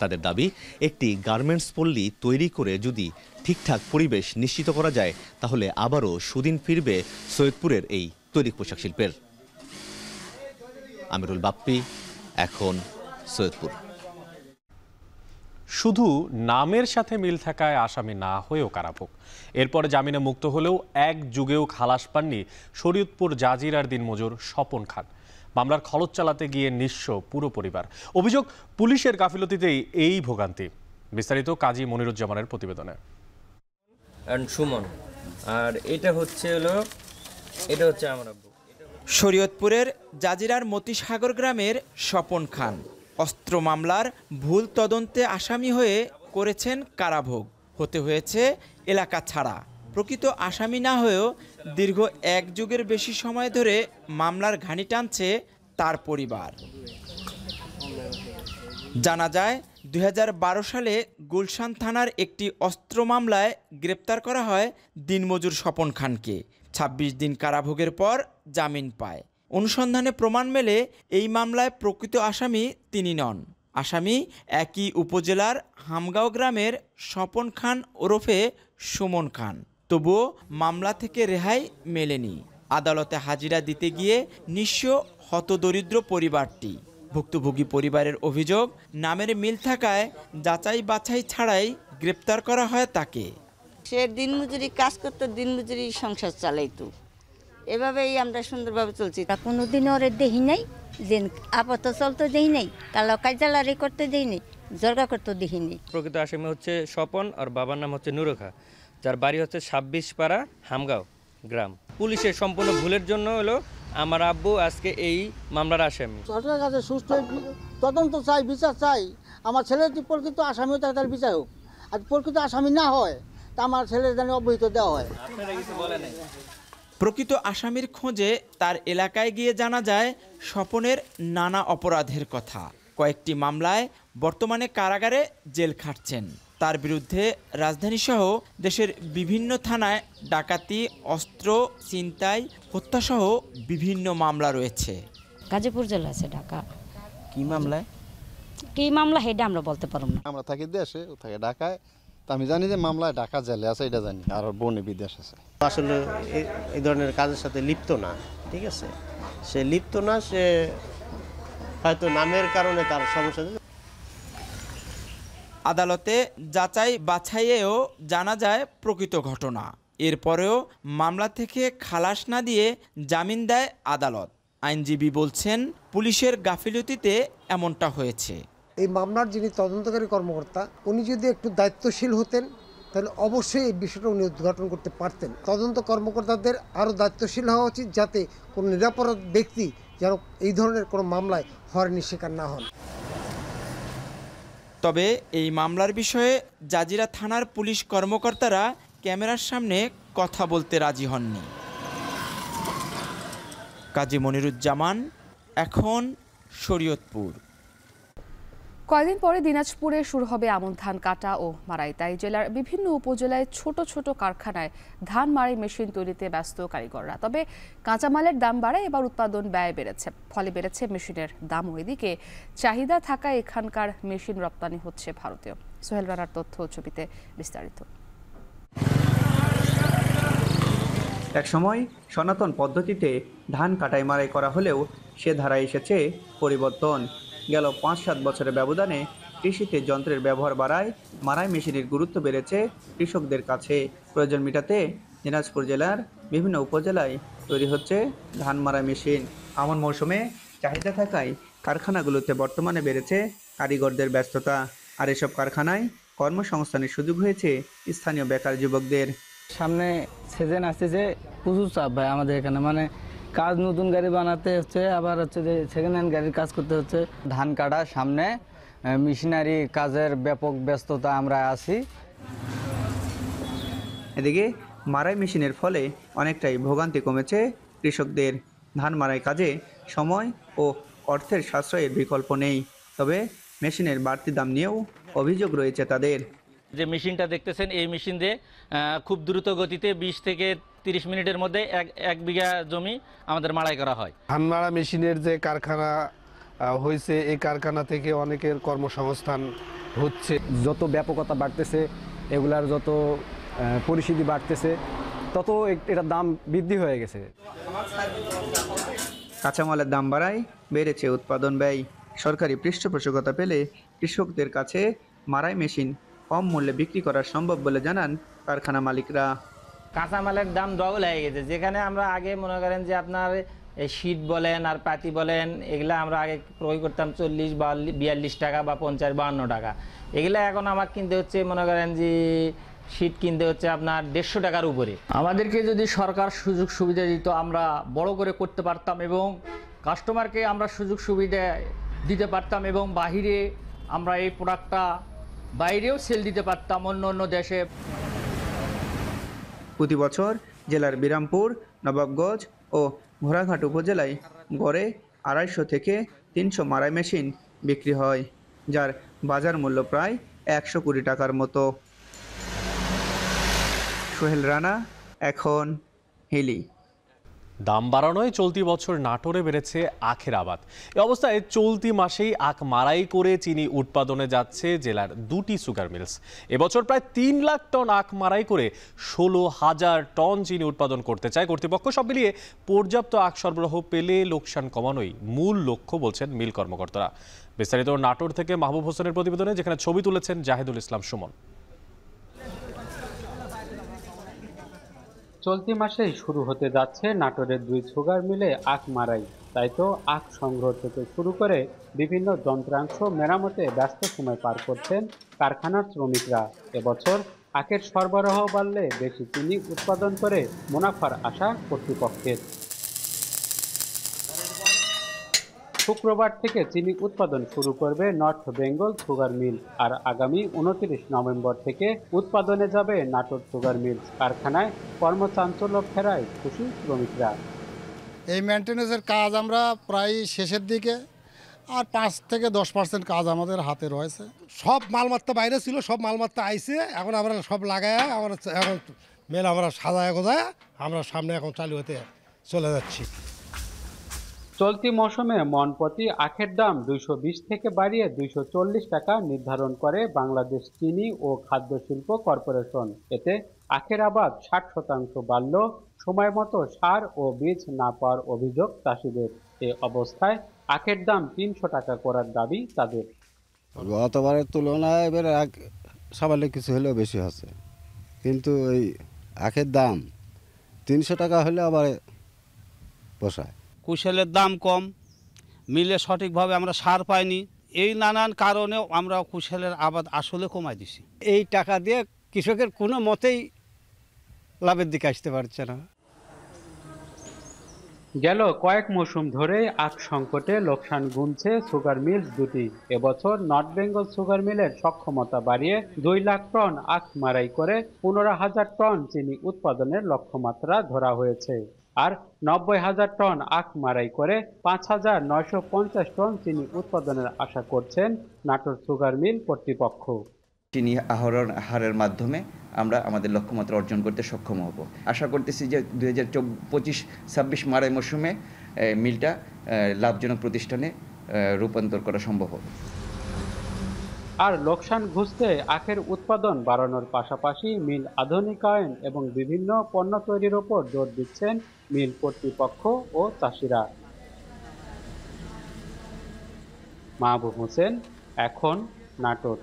তাদের দাবি একটি গার্মেন্টস পল্লী তৈরি করে যদি ঠিকঠাক পরিবেশ নিশ্চিত করা যায় তাহলে আবারও সুদিন ফিরবে সৈয়দপুরের এই তৈরি পোশাক শিল্পের আমিরুল বাপ্পি এখন সৈয়দপুর শুধু নামের সাথে মিল থাকায় আসামি না হয়েও কারাভোগ এরপরে জামিনে মুক্ত হলেও এক যুগেও খালাস পাননি শরীয়তপুর জাজিরার দিনমজুর স্বপন খান মামলার খরচ চালাতে গিয়ে নিঃস্ব পুরো পরিবার অভিযোগ পুলিশের গাফিলতিতেই এই ভোগান্তি বিস্তারিত কাজী মনিরুজ্জামানের প্রতিবেদনে সুমন আর এটা হচ্ছে হলো এটা হচ্ছে আমার শরীয়তপুরের জাজিরার মতিসাগর গ্রামের স্বপন খান অস্ত্র মামলার ভুল তদন্তে আসামি হয়ে করেছেন কারাভোগ হতে হয়েছে এলাকা ছাড়া প্রকৃত আসামি না হয়েও দীর্ঘ এক যুগের বেশি সময় ধরে মামলার ঘানি টানছে তার পরিবার জানা যায় দু সালে গুলশান থানার একটি অস্ত্র মামলায় গ্রেপ্তার করা হয় দিনমজুর স্বপন খানকে ২৬ দিন কারাভোগের পর জামিন পায় অনুসন্ধানে প্রমাণ মেলে এই মামলায় প্রকৃত আসামি তিনি নন আসামি একই উপজেলার হামগাঁও গ্রামের স্বপন খান ওরফে সুমন খান তবুও মামলা থেকে রেহাই মেলেনি আদালতে হাজিরা দিতে গিয়ে নিঃস্ব হতদরিদ্র পরিবারটি ভুক্তভোগী পরিবারের অভিযোগ নামের মিল থাকায় যাচাই বাছাই ছাড়াই গ্রেপ্তার করা হয় তাকে সে দিনমজুরি কাজ করতো দিনমজুরি সংসার চালাইতো এভাবেই আমরা সুন্দরভাবে চলছি কোনো দিন ওরে দেহি নাই যে আপাত চলতো দেহি নাই কালো কাজালারি করতে দেই নাই জর্গা করতে দেহি নেই প্রকৃত আসামি হচ্ছে স্বপন আর বাবার নাম হচ্ছে নুরখা যার বাড়ি হচ্ছে ছাব্বিশ পাড়া হামগাঁও গ্রাম পুলিশের সম্পূর্ণ ভুলের জন্য হলো আমার আব্বু আজকে এই মামলার আসামি সরকারের কাছে সুস্থ তদন্ত চাই বিচার চাই আমার ছেলের প্রকৃত আসামিও থাকে তার বিচার হোক আর প্রকৃত আসামি না হয় তা আমার ছেলের জানি অব্যাহত দেওয়া হয় প্রকৃত আসামির খোঁজে তার এলাকায় গিয়ে জানা যায় স্বপনের নানা অপরাধের কথা কয়েকটি মামলায় বর্তমানে কারাগারে জেল খাটছেন তার বিরুদ্ধে রাজধানীসহ দেশের বিভিন্ন থানায় ডাকাতি অস্ত্র ছিনতাই হত্যাসহ বিভিন্ন মামলা রয়েছে গাজীপুর জেলা আছে ঢাকা কি মামলায় কি মামলা হেডে আমরা বলতে পারব না আমরা থাকি দেশে ও থাকে ঢাকায় তো আমি জানি যে মামলায় ঢাকা জেলে আছে এটা জানি আর বনে বিদেশ আছে আসলে এই ধরনের কাজের সাথে লিপ্ত না ঠিক আছে সে লিপ্ত না সে হয়তো নামের কারণে তার সমস্যা আদালতে যাচাই বাছাইয়েও জানা যায় প্রকৃত ঘটনা এরপরেও মামলা থেকে খালাস না দিয়ে জামিন দেয় আদালত আইনজীবী বলছেন পুলিশের গাফিলতিতে এমনটা হয়েছে এই মামলার যিনি তদন্তকারী কর্মকর্তা উনি যদি একটু দায়িত্বশীল হতেন তাহলে অবশ্যই এই বিষয়টা উনি উদ্ঘাটন করতে পারতেন তদন্ত কর্মকর্তাদের আরও দায়িত্বশীল হওয়া উচিত যাতে কোনো নিরাপরাধ ব্যক্তি যেন এই ধরনের কোনো মামলায় হয়রানির শিকার না হন তবে এই মামলার বিষয়ে জাজিরা থানার পুলিশ কর্মকর্তারা ক্যামেরার সামনে কথা বলতে রাজি হননি কাজী মনিরুজ্জামান এখন শরীয়তপুর কয়েকদিন পরে দিনাজপুরে শুরু হবে আমন ধান কাটা ও মারাই তাই জেলার বিভিন্ন উপজেলায় ছোট ছোট কারখানায় ধান মারাই মেশিন তৈরিতে ব্যস্ত কারিগররা তবে কাঁচামালের দাম বাড়ায় এবার উৎপাদন ব্যয় বেড়েছে ফলে বেড়েছে মেশিনের দাম এদিকে চাহিদা থাকা এখানকার মেশিন রপ্তানি হচ্ছে ভারতীয় সোহেল রানার তথ্য ছবিতে বিস্তারিত এক সময় সনাতন পদ্ধতিতে ধান কাটাই মারাই করা হলেও সে ধারায় এসেছে পরিবর্তন গেল পাঁচ সাত বছরের ব্যবধানে কৃষিতে যন্ত্রের ব্যবহার বাড়ায় মারাই মেশিনের গুরুত্ব বেড়েছে কৃষকদের কাছে প্রয়োজন মেটাতে দিনাজপুর জেলার বিভিন্ন উপজেলায় তৈরি হচ্ছে ধান মারাই মেশিন আমন মৌসুমে চাহিদা থাকায় কারখানাগুলোতে বর্তমানে বেড়েছে কারিগরদের ব্যস্ততা আর এসব কারখানায় কর্মসংস্থানের সুযোগ হয়েছে স্থানীয় বেকার যুবকদের সামনে সিজন আসছে যে প্রচুর চাপ ভাই আমাদের এখানে মানে কাজ নতুন গাড়ি বানাতে হচ্ছে আবার হচ্ছে যে সেকেন্ড হ্যান্ড গাড়ির কাজ করতে হচ্ছে ধান কাটা সামনে মেশিনারি কাজের ব্যাপক ব্যস্ততা আমরা আছি এদিকে মারাই মেশিনের ফলে অনেকটাই ভোগান্তি কমেছে কৃষকদের ধান মারাই কাজে সময় ও অর্থের সাশ্রয়ের বিকল্প নেই তবে মেশিনের বাড়তি দাম নিয়েও অভিযোগ রয়েছে তাদের যে মেশিনটা দেখতেছেন এই মেশিন দিয়ে খুব দ্রুত গতিতে বিশ থেকে তিরিশ মিনিটের মধ্যে এক এক বিঘা জমি আমাদের মাড়াই করা হয় ধান মাড়া মেশিনের যে কারখানা হয়েছে এই কারখানা থেকে অনেকের কর্মসংস্থান হচ্ছে যত ব্যাপকতা বাড়তেছে এগুলার যত পরিস্থিতি বাড়তেছে তত এটার দাম বৃদ্ধি হয়ে গেছে কাঁচামালের দাম বাড়ায় বেড়েছে উৎপাদন ব্যয় সরকারি পৃষ্ঠপোষকতা পেলে কৃষকদের কাছে মারাই মেশিন কম মূল্যে বিক্রি করা সম্ভব বলে জানান কারখানা মালিকরা কাঁচামালের দাম ডবল হয়ে গেছে যেখানে আমরা আগে মনে করেন যে আপনার এই শীত বলেন আর পাতি বলেন এগুলা আমরা আগে ক্রয় করতাম চল্লিশ বা বিয়াল্লিশ টাকা বা পঞ্চাশ বাহান্ন টাকা এগুলা এখন আমার কিনতে হচ্ছে মনে করেন যে শীত কিনতে হচ্ছে আপনার দেড়শো টাকার উপরে আমাদেরকে যদি সরকার সুযোগ সুবিধা দিত আমরা বড় করে করতে পারতাম এবং কাস্টমারকে আমরা সুযোগ সুবিধা দিতে পারতাম এবং বাহিরে আমরা এই প্রোডাক্টটা বাইরেও সেল দিতে পারতাম অন্য অন্য দেশে প্রতি বছর জেলার বিরামপুর নবাবগঞ্জ ও ঘোড়াঘাট উপজেলায় গড়ে আড়াইশো থেকে তিনশো মারাই মেশিন বিক্রি হয় যার বাজার মূল্য প্রায় একশো কোটি টাকার মতো সোহেল রানা এখন হিলি দাম বাড়ানোয় চলতি বছর নাটোরে বেড়েছে আখের আবাদ এ অবস্থায় চলতি মাসেই আখ মারাই করে চিনি উৎপাদনে যাচ্ছে জেলার দুটি সুগার মিলস এবছর প্রায় তিন লাখ টন আখ মারাই করে ষোলো হাজার টন চিনি উৎপাদন করতে চায় কর্তৃপক্ষ সব মিলিয়ে পর্যাপ্ত আখ সরবরাহ পেলে লোকসান কমানোই মূল লক্ষ্য বলছেন মিল কর্মকর্তারা বিস্তারিত নাটোর থেকে মাহবুব হোসেনের প্রতিবেদনে যেখানে ছবি তুলেছেন জাহিদুল ইসলাম সুমন চলতি মাসেই শুরু হতে যাচ্ছে নাটোরের দুই সুগার মিলে আখ মারাই তাই তো আখ সংগ্রহ থেকে শুরু করে বিভিন্ন যন্ত্রাংশ মেরামতে ব্যস্ত সময় পার করছেন কারখানার শ্রমিকরা এবছর আখের সরবরাহ বাড়লে বেশি চিনি উৎপাদন করে মুনাফার আশা কর্তৃপক্ষের শুক্রবার থেকে চিনি উৎপাদন শুরু করবে নর্থ বেঙ্গল সুগার মিল আর আগামী উনত্রিশ নভেম্বর থেকে উৎপাদনে যাবে নাটোর সুগার মিল কারখানায় কর্মচাঞ্চল্য ফেরায় খুশি শ্রমিকরা এই মেনটেন্সের কাজ আমরা প্রায় শেষের দিকে আর পাঁচ থেকে দশ পার্সেন্ট কাজ আমাদের হাতে রয়েছে সব মালমাত্রা বাইরে ছিল সব মালমাত্রা আইছে এখন আমরা সব লাগায় আমরা এখন মেল আমরা সাজায় গোজায় আমরা সামনে এখন চালু হতে চলে যাচ্ছি চলতি মৌসুমে প্রতি আখের দাম দুইশো থেকে বাড়িয়ে দুইশো টাকা নির্ধারণ করে বাংলাদেশ চিনি ও খাদ্য শিল্প কর্পোরেশন এতে আখের আবাদ ষাট শতাংশ বাড়ল সময় মতো সার ও বীজ না পাওয়ার অভিযোগ চাষিদের এ অবস্থায় আখের দাম তিনশো টাকা করার দাবি তাদের গতবারের তুলনায় এবার আখ সামান্য কিছু হলেও বেশি আছে কিন্তু এই আখের দাম তিনশো টাকা হলে আবার পোষায় কুশলের দাম কম মিলে সঠিকভাবে আমরা সার পাইনি এই নানান কারণেও আমরা কুশলের আবাদ আসলে কমাই দিছি এই টাকা দিয়ে কৃষকের কোনো মতেই লাভের দিকে আসতে পারছে না গেল কয়েক মৌসুম ধরে আখ সংকটে লোকসান গুনছে সুগার মিল দুটি এবছর নর্থ বেঙ্গল সুগার মিলের সক্ষমতা বাড়িয়ে দুই লাখ টন আখ মারাই করে পনেরো হাজার টন চিনি উৎপাদনের লক্ষ্যমাত্রা ধরা হয়েছে আর নব্বই হাজার টন আখ মারাই করে পাঁচ হাজার নয়শো পঞ্চাশ টন চিনি উৎপাদনের আশা করছেন নাটোর সুগার মিল কর্তৃপক্ষ চিনি আহরণ হারের মাধ্যমে আমরা আমাদের লক্ষ্যমাত্রা অর্জন করতে সক্ষম হব আশা করতেছি যে দু হাজার পঁচিশ ছাব্বিশ মারাই মৌসুমে মিলটা লাভজনক প্রতিষ্ঠানে রূপান্তর করা সম্ভব হবে আর লোকসান ঘুষতে আখের উৎপাদন বাড়ানোর পাশাপাশি মিল আধুনিকায়ন এবং বিভিন্ন পণ্য তৈরির ওপর জোর দিচ্ছেন মিল কর্তৃপক্ষ ও চাষিরা মাহবুব হোসেন এখন নাটোর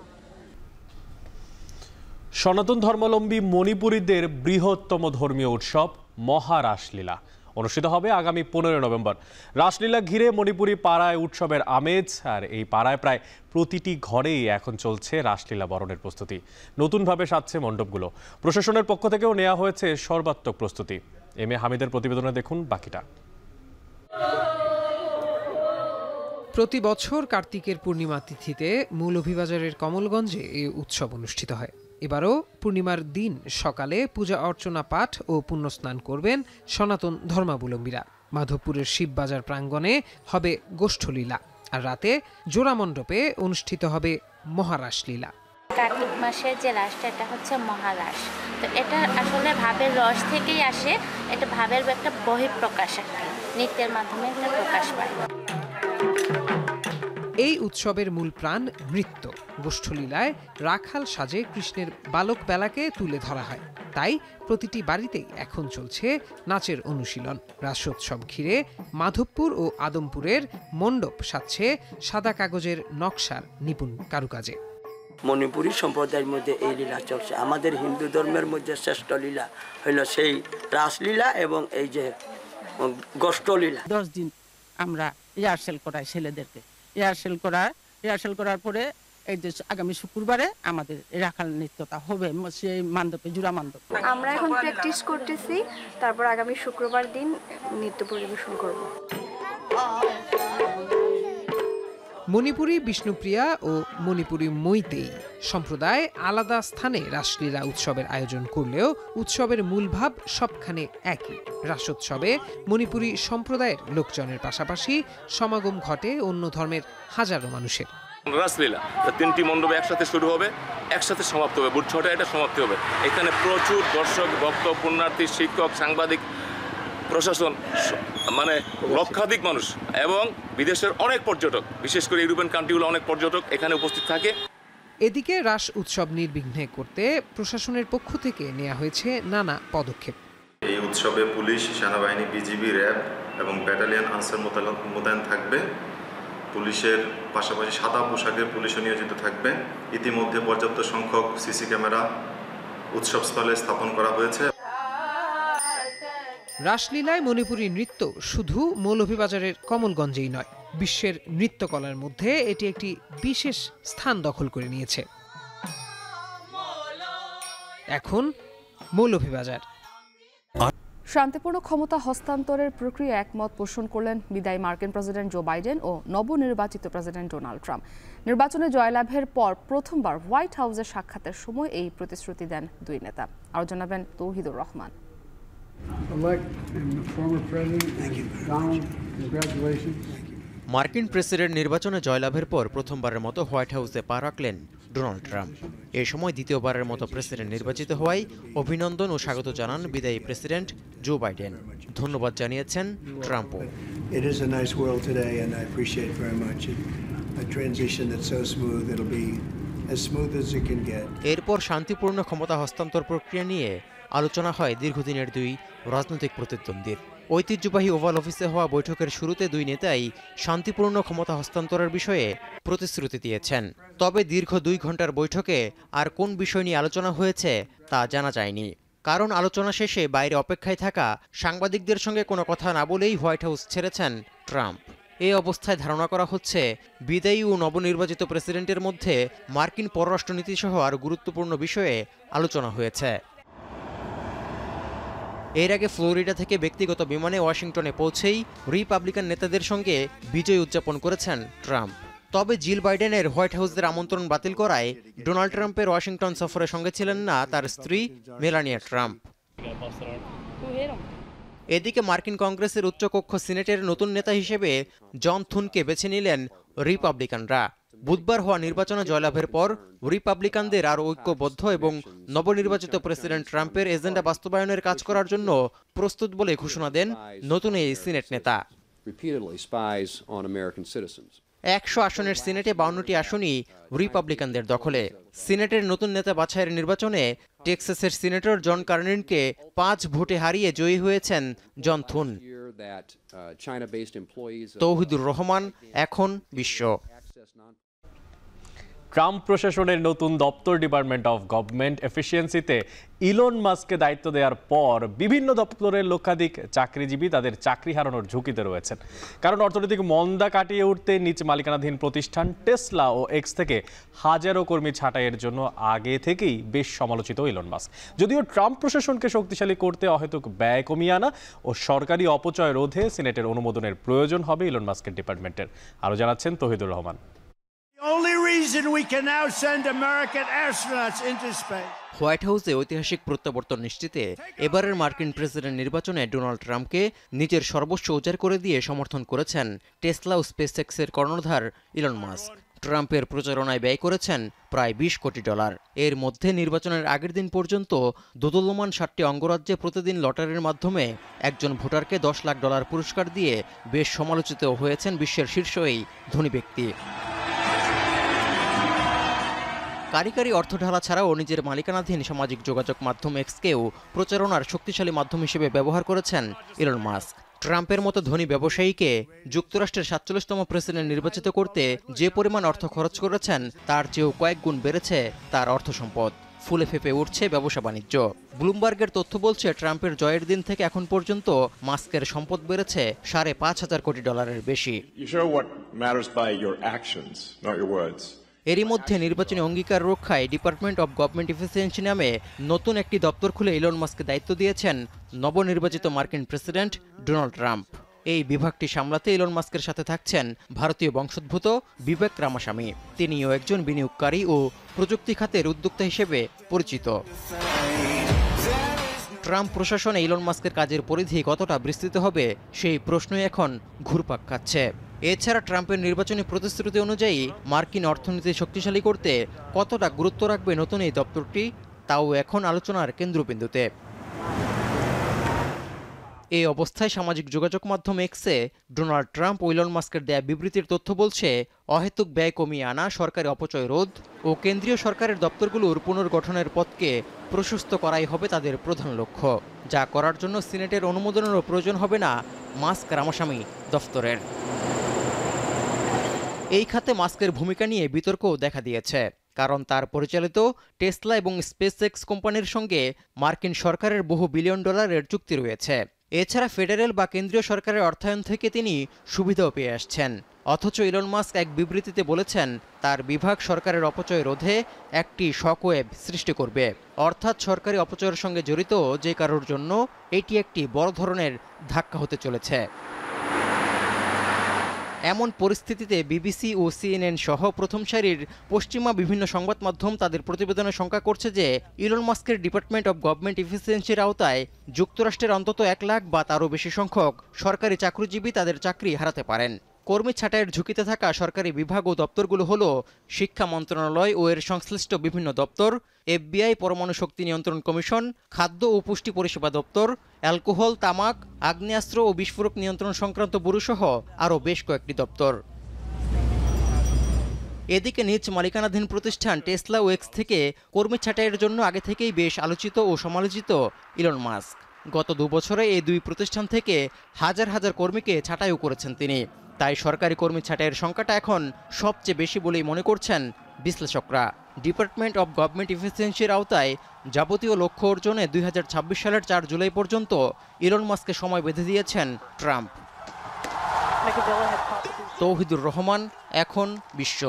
সনাতন ধর্মাবলম্বী মণিপুরীদের বৃহত্তম ধর্মীয় উৎসব মহারাসলীলা অনুষ্ঠিত হবে আগামী পনেরোই নভেম্বর রাসলীলা ঘিরে মণিপুরি পাড়ায় উৎসবের আমেজ আর এই পাড়ায় প্রায় প্রতিটি ঘরেই এখন চলছে রাসলীলা বরণের প্রস্তুতি নতুনভাবে সাজছে মণ্ডপগুলো প্রশাসনের পক্ষ থেকেও নেওয়া হয়েছে সর্বাত্মক প্রস্তুতি এম এ হামিদের প্রতিবেদনে দেখুন বাকিটা প্রতি বছর কার্তিকের পূর্ণিমা তিথিতে মূল অভিবাজারের কমলগঞ্জে এই উৎসব অনুষ্ঠিত হয় এবারও পূর্ণিমার দিন সকালে পূজা অর্চনা পাঠ ও পুণ্যস্নান করবেন সনাতন ধর্মাবলম্বীরা মাধবপুরের শিববাজার প্রাঙ্গণে হবে গোষ্ঠলীলা আর রাতে জোড়া মণ্ডপে অনুষ্ঠিত হবে মহারাসলীলা কার্তিক মাসের যে রাসটা এটা হচ্ছে মহারাস তো এটা আসলে ভাবের রস থেকেই আসে এটা ভাবের একটা বহিঃপ্রকাশ একটা নৃত্যের মাধ্যমে একটা প্রকাশ পায় এই উৎসবের মূল প্রাণ নৃত্য গোষ্ঠলীলায় রাখাল সাজে কৃষ্ণের বালক বেলাকে তুলে ধরা হয় তাই প্রতিটি বাড়িতেই এখন চলছে নাচের অনুশীলন রাসোৎসব ঘিরে মাধবপুর ও আদমপুরের মণ্ডপ সাজছে সাদা কাগজের নকশার নিপুণ কারুকাজে মণিপুরী সম্প্রদায়ের মধ্যে এই লীলা চলছে আমাদের হিন্দু ধর্মের মধ্যে শ্রেষ্ঠ লীলা হইল সেই রাসলীলা এবং এই যে গোষ্ঠলীলা দশ দিন আমরা রিহার্সেল করাই ছেলেদেরকে রিহার্সেল করার রিহার্সেল করার পরে এই যে আগামী শুক্রবারে আমাদের রাখাল নৃত্যটা হবে সেই মান্ডপে জুড়া মান্ডপ আমরা এখন প্র্যাকটিস করতেছি তারপর আগামী শুক্রবার দিন নৃত্য পরিবেশন করব মণিপুরী বিষ্ণুপ্রিয়া ও মণিপুরী মৈতেই সম্প্রদায় আলাদা স্থানে রাসলীলা উৎসবের আয়োজন করলেও উৎসবের মূল ভাব সবখানে একই রাসোৎসবে মণিপুরী সম্প্রদায়ের লোকজনের পাশাপাশি সমাগম ঘটে অন্য ধর্মের হাজারো মানুষের রাসলীলা তিনটি মণ্ডপে একসাথে শুরু হবে একসাথে সমাপ্ত হবে বুট ছটা এটা সমাপ্তি হবে এখানে প্রচুর দর্শক ভক্ত পুণ্যার্থী শিক্ষক সাংবাদিক প্রশাসন মানে লক্ষাধিক মানুষ এবং বিদেশের অনেক পর্যটক বিশেষ করে ইউরোপিয়ান কান্ট্রিগুলো অনেক পর্যটক এখানে উপস্থিত থাকে এদিকে রাস উৎসব নির্বিঘ্নে করতে প্রশাসনের পক্ষ থেকে নেওয়া হয়েছে নানা পদক্ষেপ এই উৎসবে পুলিশ সেনাবাহিনী বিজিবি র্যাব এবং ব্যাটালিয়ান আনসার মোতায়েন থাকবে পুলিশের পাশাপাশি সাদা পোশাকে পুলিশও নিয়োজিত থাকবে ইতিমধ্যে পর্যাপ্ত সংখ্যক সিসি ক্যামেরা উৎসবস্থলে স্থাপন করা হয়েছে রাসলীলায় মণিপুরী নৃত্য শুধু মৌলভীবাজারের কমলগঞ্জেই নয় বিশ্বের নৃত্যকলার মধ্যে এটি একটি বিশেষ স্থান দখল করে নিয়েছে এখন মৌলভীবাজার শান্তিপূর্ণ ক্ষমতা হস্তান্তরের প্রক্রিয়া একমত পোষণ করলেন বিদায়ী মার্কিন প্রেসিডেন্ট জো বাইডেন ও নবনির্বাচিত প্রেসিডেন্ট ডোনাল্ড ট্রাম্প নির্বাচনে জয়লাভের পর প্রথমবার হোয়াইট হাউসে সাক্ষাতের সময় এই প্রতিশ্রুতি দেন দুই নেতা আরও জানাবেন তৌহিদুর রহমান মার্কিন প্রেসিডেন্ট নির্বাচনে জয়লাভের পর প্রথমবারের মতো হোয়াইট হাউসে পা রাখলেন ডোনাল্ড ট্রাম্প এ সময় দ্বিতীয়বারের মতো প্রেসিডেন্ট নির্বাচিত হওয়ায় অভিনন্দন ও স্বাগত জানান বিদায়ী প্রেসিডেন্ট জো বাইডেন ধন্যবাদ জানিয়েছেন ট্রাম্পও এরপর শান্তিপূর্ণ ক্ষমতা হস্তান্তর প্রক্রিয়া নিয়ে আলোচনা হয় দীর্ঘদিনের দুই রাজনৈতিক প্রতিদ্বন্দ্বীর ঐতিহ্যবাহী ওভাল অফিসে হওয়া বৈঠকের শুরুতে দুই নেতাই শান্তিপূর্ণ ক্ষমতা হস্তান্তরের বিষয়ে প্রতিশ্রুতি দিয়েছেন তবে দীর্ঘ দুই ঘন্টার বৈঠকে আর কোন বিষয় নিয়ে আলোচনা হয়েছে তা জানা যায়নি কারণ আলোচনা শেষে বাইরে অপেক্ষায় থাকা সাংবাদিকদের সঙ্গে কোনো কথা না বলেই হোয়াইট হাউস ছেড়েছেন ট্রাম্প এ অবস্থায় ধারণা করা হচ্ছে বিদায়ী ও নবনির্বাচিত প্রেসিডেন্টের মধ্যে মার্কিন পররাষ্ট্রনীতি সহ আর গুরুত্বপূর্ণ বিষয়ে আলোচনা হয়েছে এর আগে ফ্লোরিডা থেকে ব্যক্তিগত বিমানে ওয়াশিংটনে পৌঁছেই রিপাবলিকান নেতাদের সঙ্গে বিজয় উদযাপন করেছেন ট্রাম্প তবে জিল বাইডেনের হোয়াইট হাউসদের আমন্ত্রণ বাতিল করায় ডোনাল্ড ট্রাম্পের ওয়াশিংটন সফরের সঙ্গে ছিলেন না তার স্ত্রী মেলানিয়া ট্রাম্প এদিকে মার্কিন কংগ্রেসের উচ্চকক্ষ সিনেটের নতুন নেতা হিসেবে জন থুনকে বেছে নিলেন রিপাবলিকানরা বুধবার হওয়া নির্বাচনে জয়লাভের পর রিপাবলিকানদের আর ঐক্যবদ্ধ এবং নবনির্বাচিত প্রেসিডেন্ট ট্রাম্পের এজেন্ডা বাস্তবায়নের কাজ করার জন্য প্রস্তুত বলে ঘোষণা দেন নতুন এই সিনেট নেতা একশো আসনের সিনেটে বাউন্নটি আসনই রিপাবলিকানদের দখলে সিনেটের নতুন নেতা বাছাইয়ের নির্বাচনে টেক্সাসের সিনেটর জন কার্নিনকে পাঁচ ভোটে হারিয়ে জয়ী হয়েছেন জন থুন uh, তৌহিদুর রহমান এখন বিশ্ব ট্রাম্প প্রশাসনের নতুন দপ্তর ডিপার্টমেন্ট অফ গভর্নমেন্ট এফিসিয়েন্সিতে ইলন মাস্ককে দায়িত্ব দেওয়ার পর বিভিন্ন দপ্তরের লক্ষাধিক চাকরিজীবী তাদের চাকরি হারানোর ঝুঁকিতে রয়েছেন কারণ অর্থনৈতিক মন্দা কাটিয়ে উঠতে নিচ মালিকানাধীন প্রতিষ্ঠান টেসলা ও এক্স থেকে হাজারো কর্মী ছাঁটাইয়ের জন্য আগে থেকেই বেশ সমালোচিত ইলন মাস্ক যদিও ট্রাম্প প্রশাসনকে শক্তিশালী করতে অহেতুক ব্যয় কমিয়ে আনা ও সরকারি অপচয় রোধে সিনেটের অনুমোদনের প্রয়োজন হবে ইলন মাস্কের ডিপার্টমেন্টের আরও জানাচ্ছেন Tahidur Rahman Only reason we can now send American astronauts into space. White হাউসে ঐতিহাসিক প্রত্যাবর্তন নিশ্চিতে এবারের মার্কিন প্রেসিডেন্ট নির্বাচনে ডোনাল্ড ট্রাম্পকে নিজের সর্বোচ্চ উজাড় করে দিয়ে সমর্থন করেছেন টেসলা ও স্পেসএক্সের কর্ণধার ইলন মাস্ক ট্রাম্পের প্রচারণায় ব্যয় করেছেন প্রায় বিশ কোটি ডলার এর মধ্যে নির্বাচনের আগের দিন পর্যন্ত দোদলমান সাতটি অঙ্গরাজ্যে প্রতিদিন লটারির মাধ্যমে একজন ভোটারকে দশ লাখ ডলার পুরস্কার দিয়ে বেশ সমালোচিত হয়েছেন বিশ্বের শীর্ষ এই ধনী ব্যক্তি কারিকারি অর্থ ঢালা ছাড়াও নিজের মালিকানাধীন সামাজিক যোগাযোগ মাধ্যম এক্সকেও প্রচারণার শক্তিশালী মাধ্যম হিসেবে ব্যবহার করেছেন ইলন মাস্ক ট্রাম্পের মতো ধনী ব্যবসায়ীকে যুক্তরাষ্ট্রের সাতচল্লিশতম প্রেসিডেন্ট নির্বাচিত করতে যে পরিমাণ অর্থ খরচ করেছেন তার চেয়েও কয়েক গুণ বেড়েছে তার অর্থ সম্পদ ফুলে ফেপে উঠছে ব্যবসা বাণিজ্য ব্লুমবার্গের তথ্য বলছে ট্রাম্পের জয়ের দিন থেকে এখন পর্যন্ত মাস্কের সম্পদ বেড়েছে সাড়ে পাঁচ হাজার কোটি ডলারের বেশি এরই মধ্যে নির্বাচনী অঙ্গীকার রক্ষায় ডিপার্টমেন্ট অব গভর্নমেন্ট এফিসিয়েন্সি নামে নতুন একটি দপ্তর খুলে ইলন মাস্ককে দায়িত্ব দিয়েছেন নবনির্বাচিত মার্কিন প্রেসিডেন্ট ডোনাল্ড ট্রাম্প এই বিভাগটি সামলাতে ইলন মাস্কের সাথে থাকছেন ভারতীয় বংশোদ্ভূত বিবেক রামাস্বামী তিনিও একজন বিনিয়োগকারী ও প্রযুক্তি খাতের উদ্যোক্তা হিসেবে পরিচিত ট্রাম্প প্রশাসনে ইলন মাস্কের কাজের পরিধি কতটা বিস্তৃত হবে সেই প্রশ্নই এখন ঘুরপাক খাচ্ছে এছাড়া ট্রাম্পের নির্বাচনী প্রতিশ্রুতি অনুযায়ী মার্কিন অর্থনীতি শক্তিশালী করতে কতটা গুরুত্ব রাখবে নতুন এই দপ্তরটি তাও এখন আলোচনার কেন্দ্রবিন্দুতে এই অবস্থায় সামাজিক যোগাযোগ মাধ্যম এক্সে ডোনাল্ড ট্রাম্প ওইলন মাস্কের দেয়া বিবৃতির তথ্য বলছে অহেতুক ব্যয় কমিয়ে আনা সরকারি অপচয় রোধ ও কেন্দ্রীয় সরকারের দপ্তরগুলোর পুনর্গঠনের পথকে প্রশস্ত করাই হবে তাদের প্রধান লক্ষ্য যা করার জন্য সিনেটের অনুমোদনেরও প্রয়োজন হবে না মাস্ক রামাস্বামী দফতরের এই খাতে মাস্কের ভূমিকা নিয়ে বিতর্কও দেখা দিয়েছে কারণ তার পরিচালিত টেসলা এবং স্পেস এক্স কোম্পানির সঙ্গে মার্কিন সরকারের বহু বিলিয়ন ডলারের চুক্তি রয়েছে এছাড়া ফেডারেল বা কেন্দ্রীয় সরকারের অর্থায়ন থেকে তিনি সুবিধাও পেয়ে আসছেন অথচ ইলন মাস্ক এক বিবৃতিতে বলেছেন তার বিভাগ সরকারের অপচয় রোধে একটি শকওয়েব সৃষ্টি করবে অর্থাৎ সরকারি অপচয়ের সঙ্গে জড়িত যে কারোর জন্য এটি একটি বড় ধরনের ধাক্কা হতে চলেছে এমন পরিস্থিতিতে বিবিসি ও সিএনএন সহ প্রথম সারির পশ্চিমা বিভিন্ন সংবাদ মাধ্যম তাদের প্রতিবেদনে শঙ্কা করছে যে ইলন মাস্কের ডিপার্টমেন্ট অব গভর্নমেন্ট এফিসিয়েন্সির আওতায় যুক্তরাষ্ট্রের অন্তত এক লাখ বা তারও বেশি সংখ্যক সরকারি চাকরিজীবী তাদের চাকরি হারাতে পারেন কর্মী ছাঁটাইয়ের ঝুঁকিতে থাকা সরকারি বিভাগ ও দপ্তরগুলো হলো শিক্ষা মন্ত্রণালয় ও এর সংশ্লিষ্ট বিভিন্ন দপ্তর এফবিআই পরমাণু শক্তি নিয়ন্ত্রণ কমিশন খাদ্য ও পুষ্টি পরিষেবা দপ্তর অ্যালকোহল তামাক আগ্নেয়াস্ত্র ও বিস্ফোরক নিয়ন্ত্রণ সংক্রান্ত ব্যুরোসহ আরও বেশ কয়েকটি দপ্তর এদিকে নিজ মালিকানাধীন প্রতিষ্ঠান টেসলা ওয়েক্স থেকে কর্মী ছাঁটাইয়ের জন্য আগে থেকেই বেশ আলোচিত ও সমালোচিত ইলন মাস্ক গত দুবছরে এই দুই প্রতিষ্ঠান থেকে হাজার হাজার কর্মীকে ছাঁটাইও করেছেন তিনি তাই সরকারি কর্মী ছাঁটাইয়ের সংখ্যাটা এখন সবচেয়ে বেশি বলেই মনে করছেন বিশ্লেষকরা ডিপার্টমেন্ট অব গভর্নমেন্ট ইফিসিয়েন্সির আওতায় যাবতীয় লক্ষ্য অর্জনে দুই সালের চার জুলাই পর্যন্ত ইলন মাস্কে সময় বেঁধে দিয়েছেন ট্রাম্প তৌহিদুর রহমান এখন বিশ্ব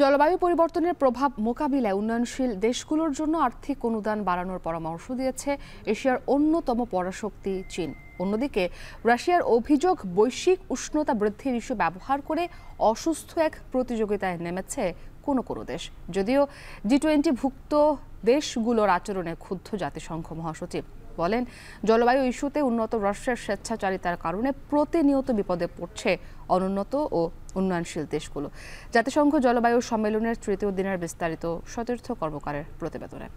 জলবায়ু পরিবর্তনের প্রভাব মোকাবিলায় উন্নয়নশীল দেশগুলোর জন্য আর্থিক অনুদান বাড়ানোর পরামর্শ দিয়েছে এশিয়ার অন্যতম পরাশক্তি চীন অন্যদিকে রাশিয়ার অভিযোগ বৈশ্বিক উষ্ণতা বৃদ্ধির ইস্যু ব্যবহার করে অসুস্থ এক প্রতিযোগিতায় নেমেছে কোনো কোনো দেশ যদিও জি টোয়েন্টিভুক্ত দেশগুলোর আচরণে ক্ষুব্ধ জাতিসংঘ মহাসচিব বলেন জলবায়ু ইস্যুতে উন্নত রাষ্ট্রের স্বেচ্ছাচারিতার কারণে প্রতিনিয়ত বিপদে পড়ছে অনুন্নত ও উন্নয়নশীল দেশগুলো জাতিসংঘ জলবায়ু সম্মেলনের তৃতীয় দিনের বিস্তারিত সতীর্থ কর্মকারের প্রতিবেদনে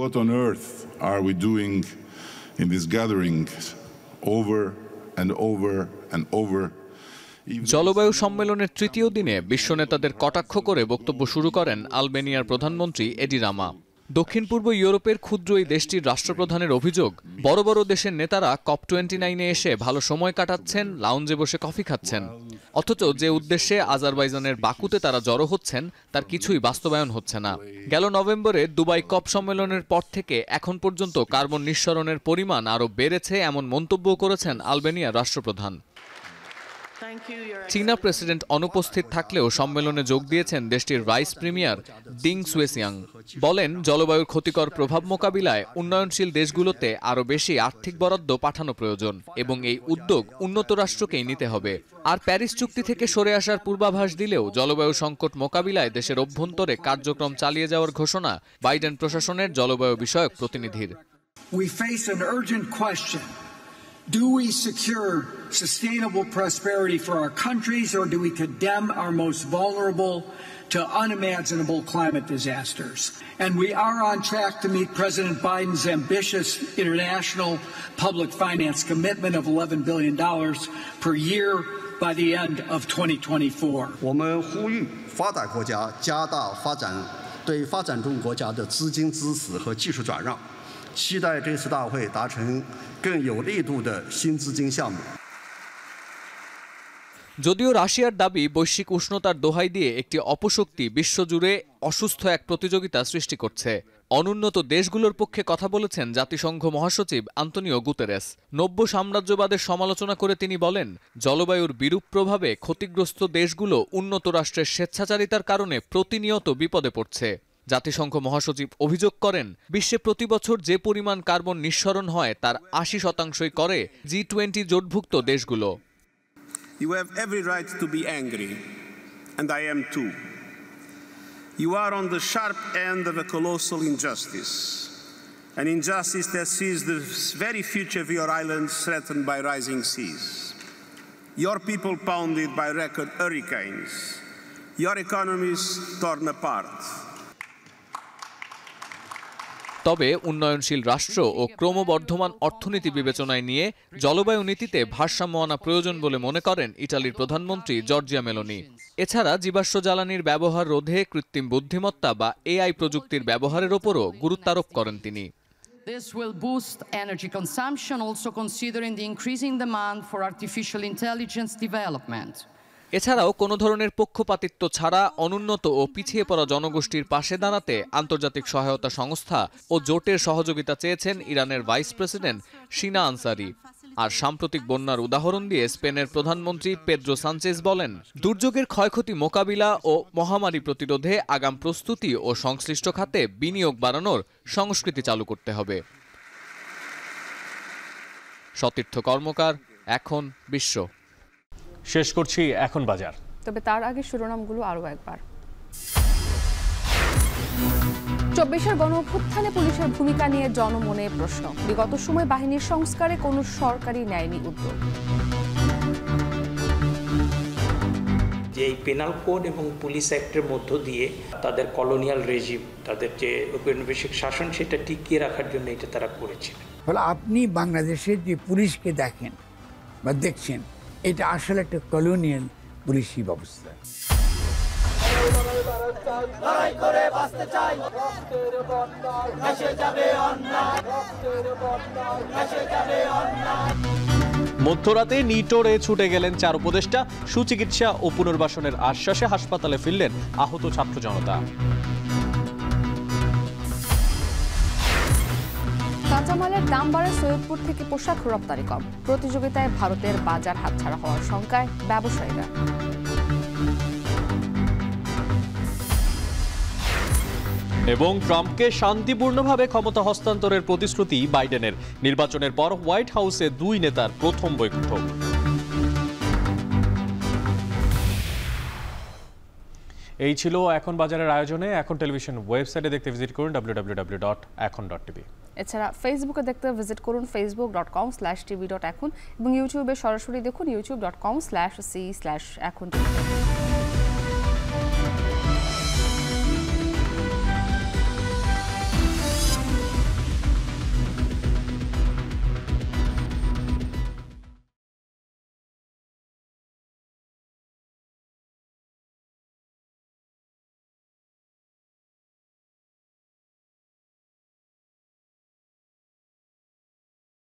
What on earth are we doing in these gatherings over and over and over জলবায়ু সম্মেলনের তৃতীয় দিনে বিশ্ব নেতাদের কটাক্ষ করে বক্তব্য শুরু করেন আলবেনিয়ার প্রধানমন্ত্রী এডি রামা দক্ষিণ পূর্ব ইউরোপের ক্ষুদ্র এই দেশটির রাষ্ট্রপ্রধানের অভিযোগ বড় বড় দেশের নেতারা কপ টোয়েন্টি নাইনে এসে ভালো সময় কাটাচ্ছেন লাউঞ্জে বসে কফি খাচ্ছেন অথচ যে উদ্দেশ্যে আজারবাইজানের বাকুতে তারা জড়ো হচ্ছেন তার কিছুই বাস্তবায়ন হচ্ছে না গেল নভেম্বরে দুবাই কপ সম্মেলনের পর থেকে এখন পর্যন্ত কার্বন নিঃসরণের পরিমাণ আরও বেড়েছে এমন মন্তব্য করেছেন আলবেনিয়ার রাষ্ট্রপ্রধান চীনা প্রেসিডেন্ট অনুপস্থিত থাকলেও সম্মেলনে যোগ দিয়েছেন দেশটির ভাইস প্রিমিয়ার ডিং সুয়েসিয়াং বলেন জলবায়ুর ক্ষতিকর প্রভাব মোকাবিলায় উন্নয়নশীল দেশগুলোতে আরও বেশি আর্থিক বরাদ্দ পাঠানো প্রয়োজন এবং এই উদ্যোগ উন্নত রাষ্ট্রকেই নিতে হবে আর প্যারিস চুক্তি থেকে সরে আসার পূর্বাভাস দিলেও জলবায়ু সংকট মোকাবিলায় দেশের অভ্যন্তরে কার্যক্রম চালিয়ে যাওয়ার ঘোষণা বাইডেন প্রশাসনের জলবায়ু বিষয়ক প্রতিনিধির We face an urgent question. Do we secure sustainable prosperity for our countries, or do we condemn our most vulnerable to unimaginable climate disasters? And we are on track to meet President Biden's ambitious international public finance commitment of $11 billion per year by the end of 2024. 期待这次大会达成更有力度的新资金项目。যদিও রাশিয়ার দাবি বৈশ্বিক উষ্ণতার দোহাই দিয়ে একটি অপশক্তি বিশ্বজুড়ে অসুস্থ এক প্রতিযোগিতা সৃষ্টি করছে অনুন্নত দেশগুলোর পক্ষে কথা বলেছেন জাতিসংঘ মহাসচিব আন্তনিও গুতেরেস নব্য সাম্রাজ্যবাদের সমালোচনা করে তিনি বলেন জলবায়ুর বিরূপ প্রভাবে ক্ষতিগ্রস্ত দেশগুলো উন্নত রাষ্ট্রের স্বেচ্ছাচারিতার কারণে প্রতিনিয়ত বিপদে পড়ছে জাতিসংঘ মহাসচিব অভিযোগ করেন বিশ্বে প্রতি বছর যে পরিমাণ কার্বন নিঃসরণ হয় তার আশি শতাংশই করে জি টোয়েন্টি জোটভুক্ত দেশগুলো You have every right to be angry, and I am too. You are on the sharp end of a colossal injustice, an injustice that sees the very future of your island threatened by rising seas, your people pounded by record hurricanes, your economies torn apart. তবে উন্নয়নশীল রাষ্ট্র ও ক্রমবর্ধমান অর্থনীতি বিবেচনায় নিয়ে জলবায়ু নীতিতে ভারসাম্য আনা প্রয়োজন বলে মনে করেন ইটালির প্রধানমন্ত্রী জর্জিয়া মেলোনি এছাড়া জীবাশ্ম জ্বালানির ব্যবহার রোধে কৃত্রিম বুদ্ধিমত্তা বা এআই প্রযুক্তির ব্যবহারের ওপরও গুরুত্বারোপ করেন তিনি This will boost energy consumption, also considering the increasing demand for artificial intelligence development. এছাড়াও কোনো ধরনের পক্ষপাতিত্ব ছাড়া অনুন্নত ও পিছিয়ে পড়া জনগোষ্ঠীর পাশে দাঁড়াতে আন্তর্জাতিক সহায়তা সংস্থা ও জোটের সহযোগিতা চেয়েছেন ইরানের ভাইস প্রেসিডেন্ট সিনা আনসারি আর সাম্প্রতিক বন্যার উদাহরণ দিয়ে স্পেনের প্রধানমন্ত্রী পেদ্রো সানচেস বলেন দুর্যোগের ক্ষয়ক্ষতি মোকাবিলা ও মহামারী প্রতিরোধে আগাম প্রস্তুতি ও সংশ্লিষ্ট খাতে বিনিয়োগ বাড়ানোর সংস্কৃতি চালু করতে হবে সতীর্থ কর্মকার এখন বিশ্ব শেষ করছি এখন বাজার তবে তার আগে শিরোনামগুলো আরও একবার চব্বিশের গণ অভ্যুত্থানে পুলিশের ভূমিকা নিয়ে জনমনে প্রশ্ন বিগত সময় বাহিনীর সংস্কারে কোনো সরকারি নেয়নি উদ্যোগ যে এই পেনাল কোড এবং পুলিশ অ্যাক্টের মধ্য দিয়ে তাদের কলোনিয়াল রেজিম তাদের যে ঔপনিবেশিক শাসন সেটা টিকিয়ে রাখার জন্য এটা তারা করেছে আপনি বাংলাদেশের যে পুলিশকে দেখেন বা দেখছেন এটা আসলে একটা কলোনিয়াল পুলিশি ব্যবস্থা মধ্যরাতে নিটোরে ছুটে গেলেন চার উপদেষ্টা সুচিকিৎসা ও পুনর্বাসনের আশ্বাসে হাসপাতালে ফিরলেন আহত ছাত্র জনতা দাম বাড়ে সৈয়দপুর থেকে পোশাক রপ্তানি কম প্রতিযোগিতায় ভারতের বাজার হাতছাড়া হওয়ার শঙ্কায় ব্যবসায়ীরা এবং ট্রাম্পকে শান্তিপূর্ণভাবে ক্ষমতা হস্তান্তরের প্রতিশ্রুতি বাইডেনের নির্বাচনের পর হোয়াইট হাউসে দুই নেতার প্রথম বৈঠক এই ছিল এখন বাজারের আয়োজনে এখন টেলিভিশন ওয়েবসাইটে দেখতে ভিজিট করুন www.ekhon.tv ডট এখন ডট টিভি এছাড়া ফেসবুকে দেখতে ভিজিট করুন Facebook dot com slash TV dot Ekhon এবং ইউটিউবে সরাসরি দেখুন YouTube dot com slash C slash এখন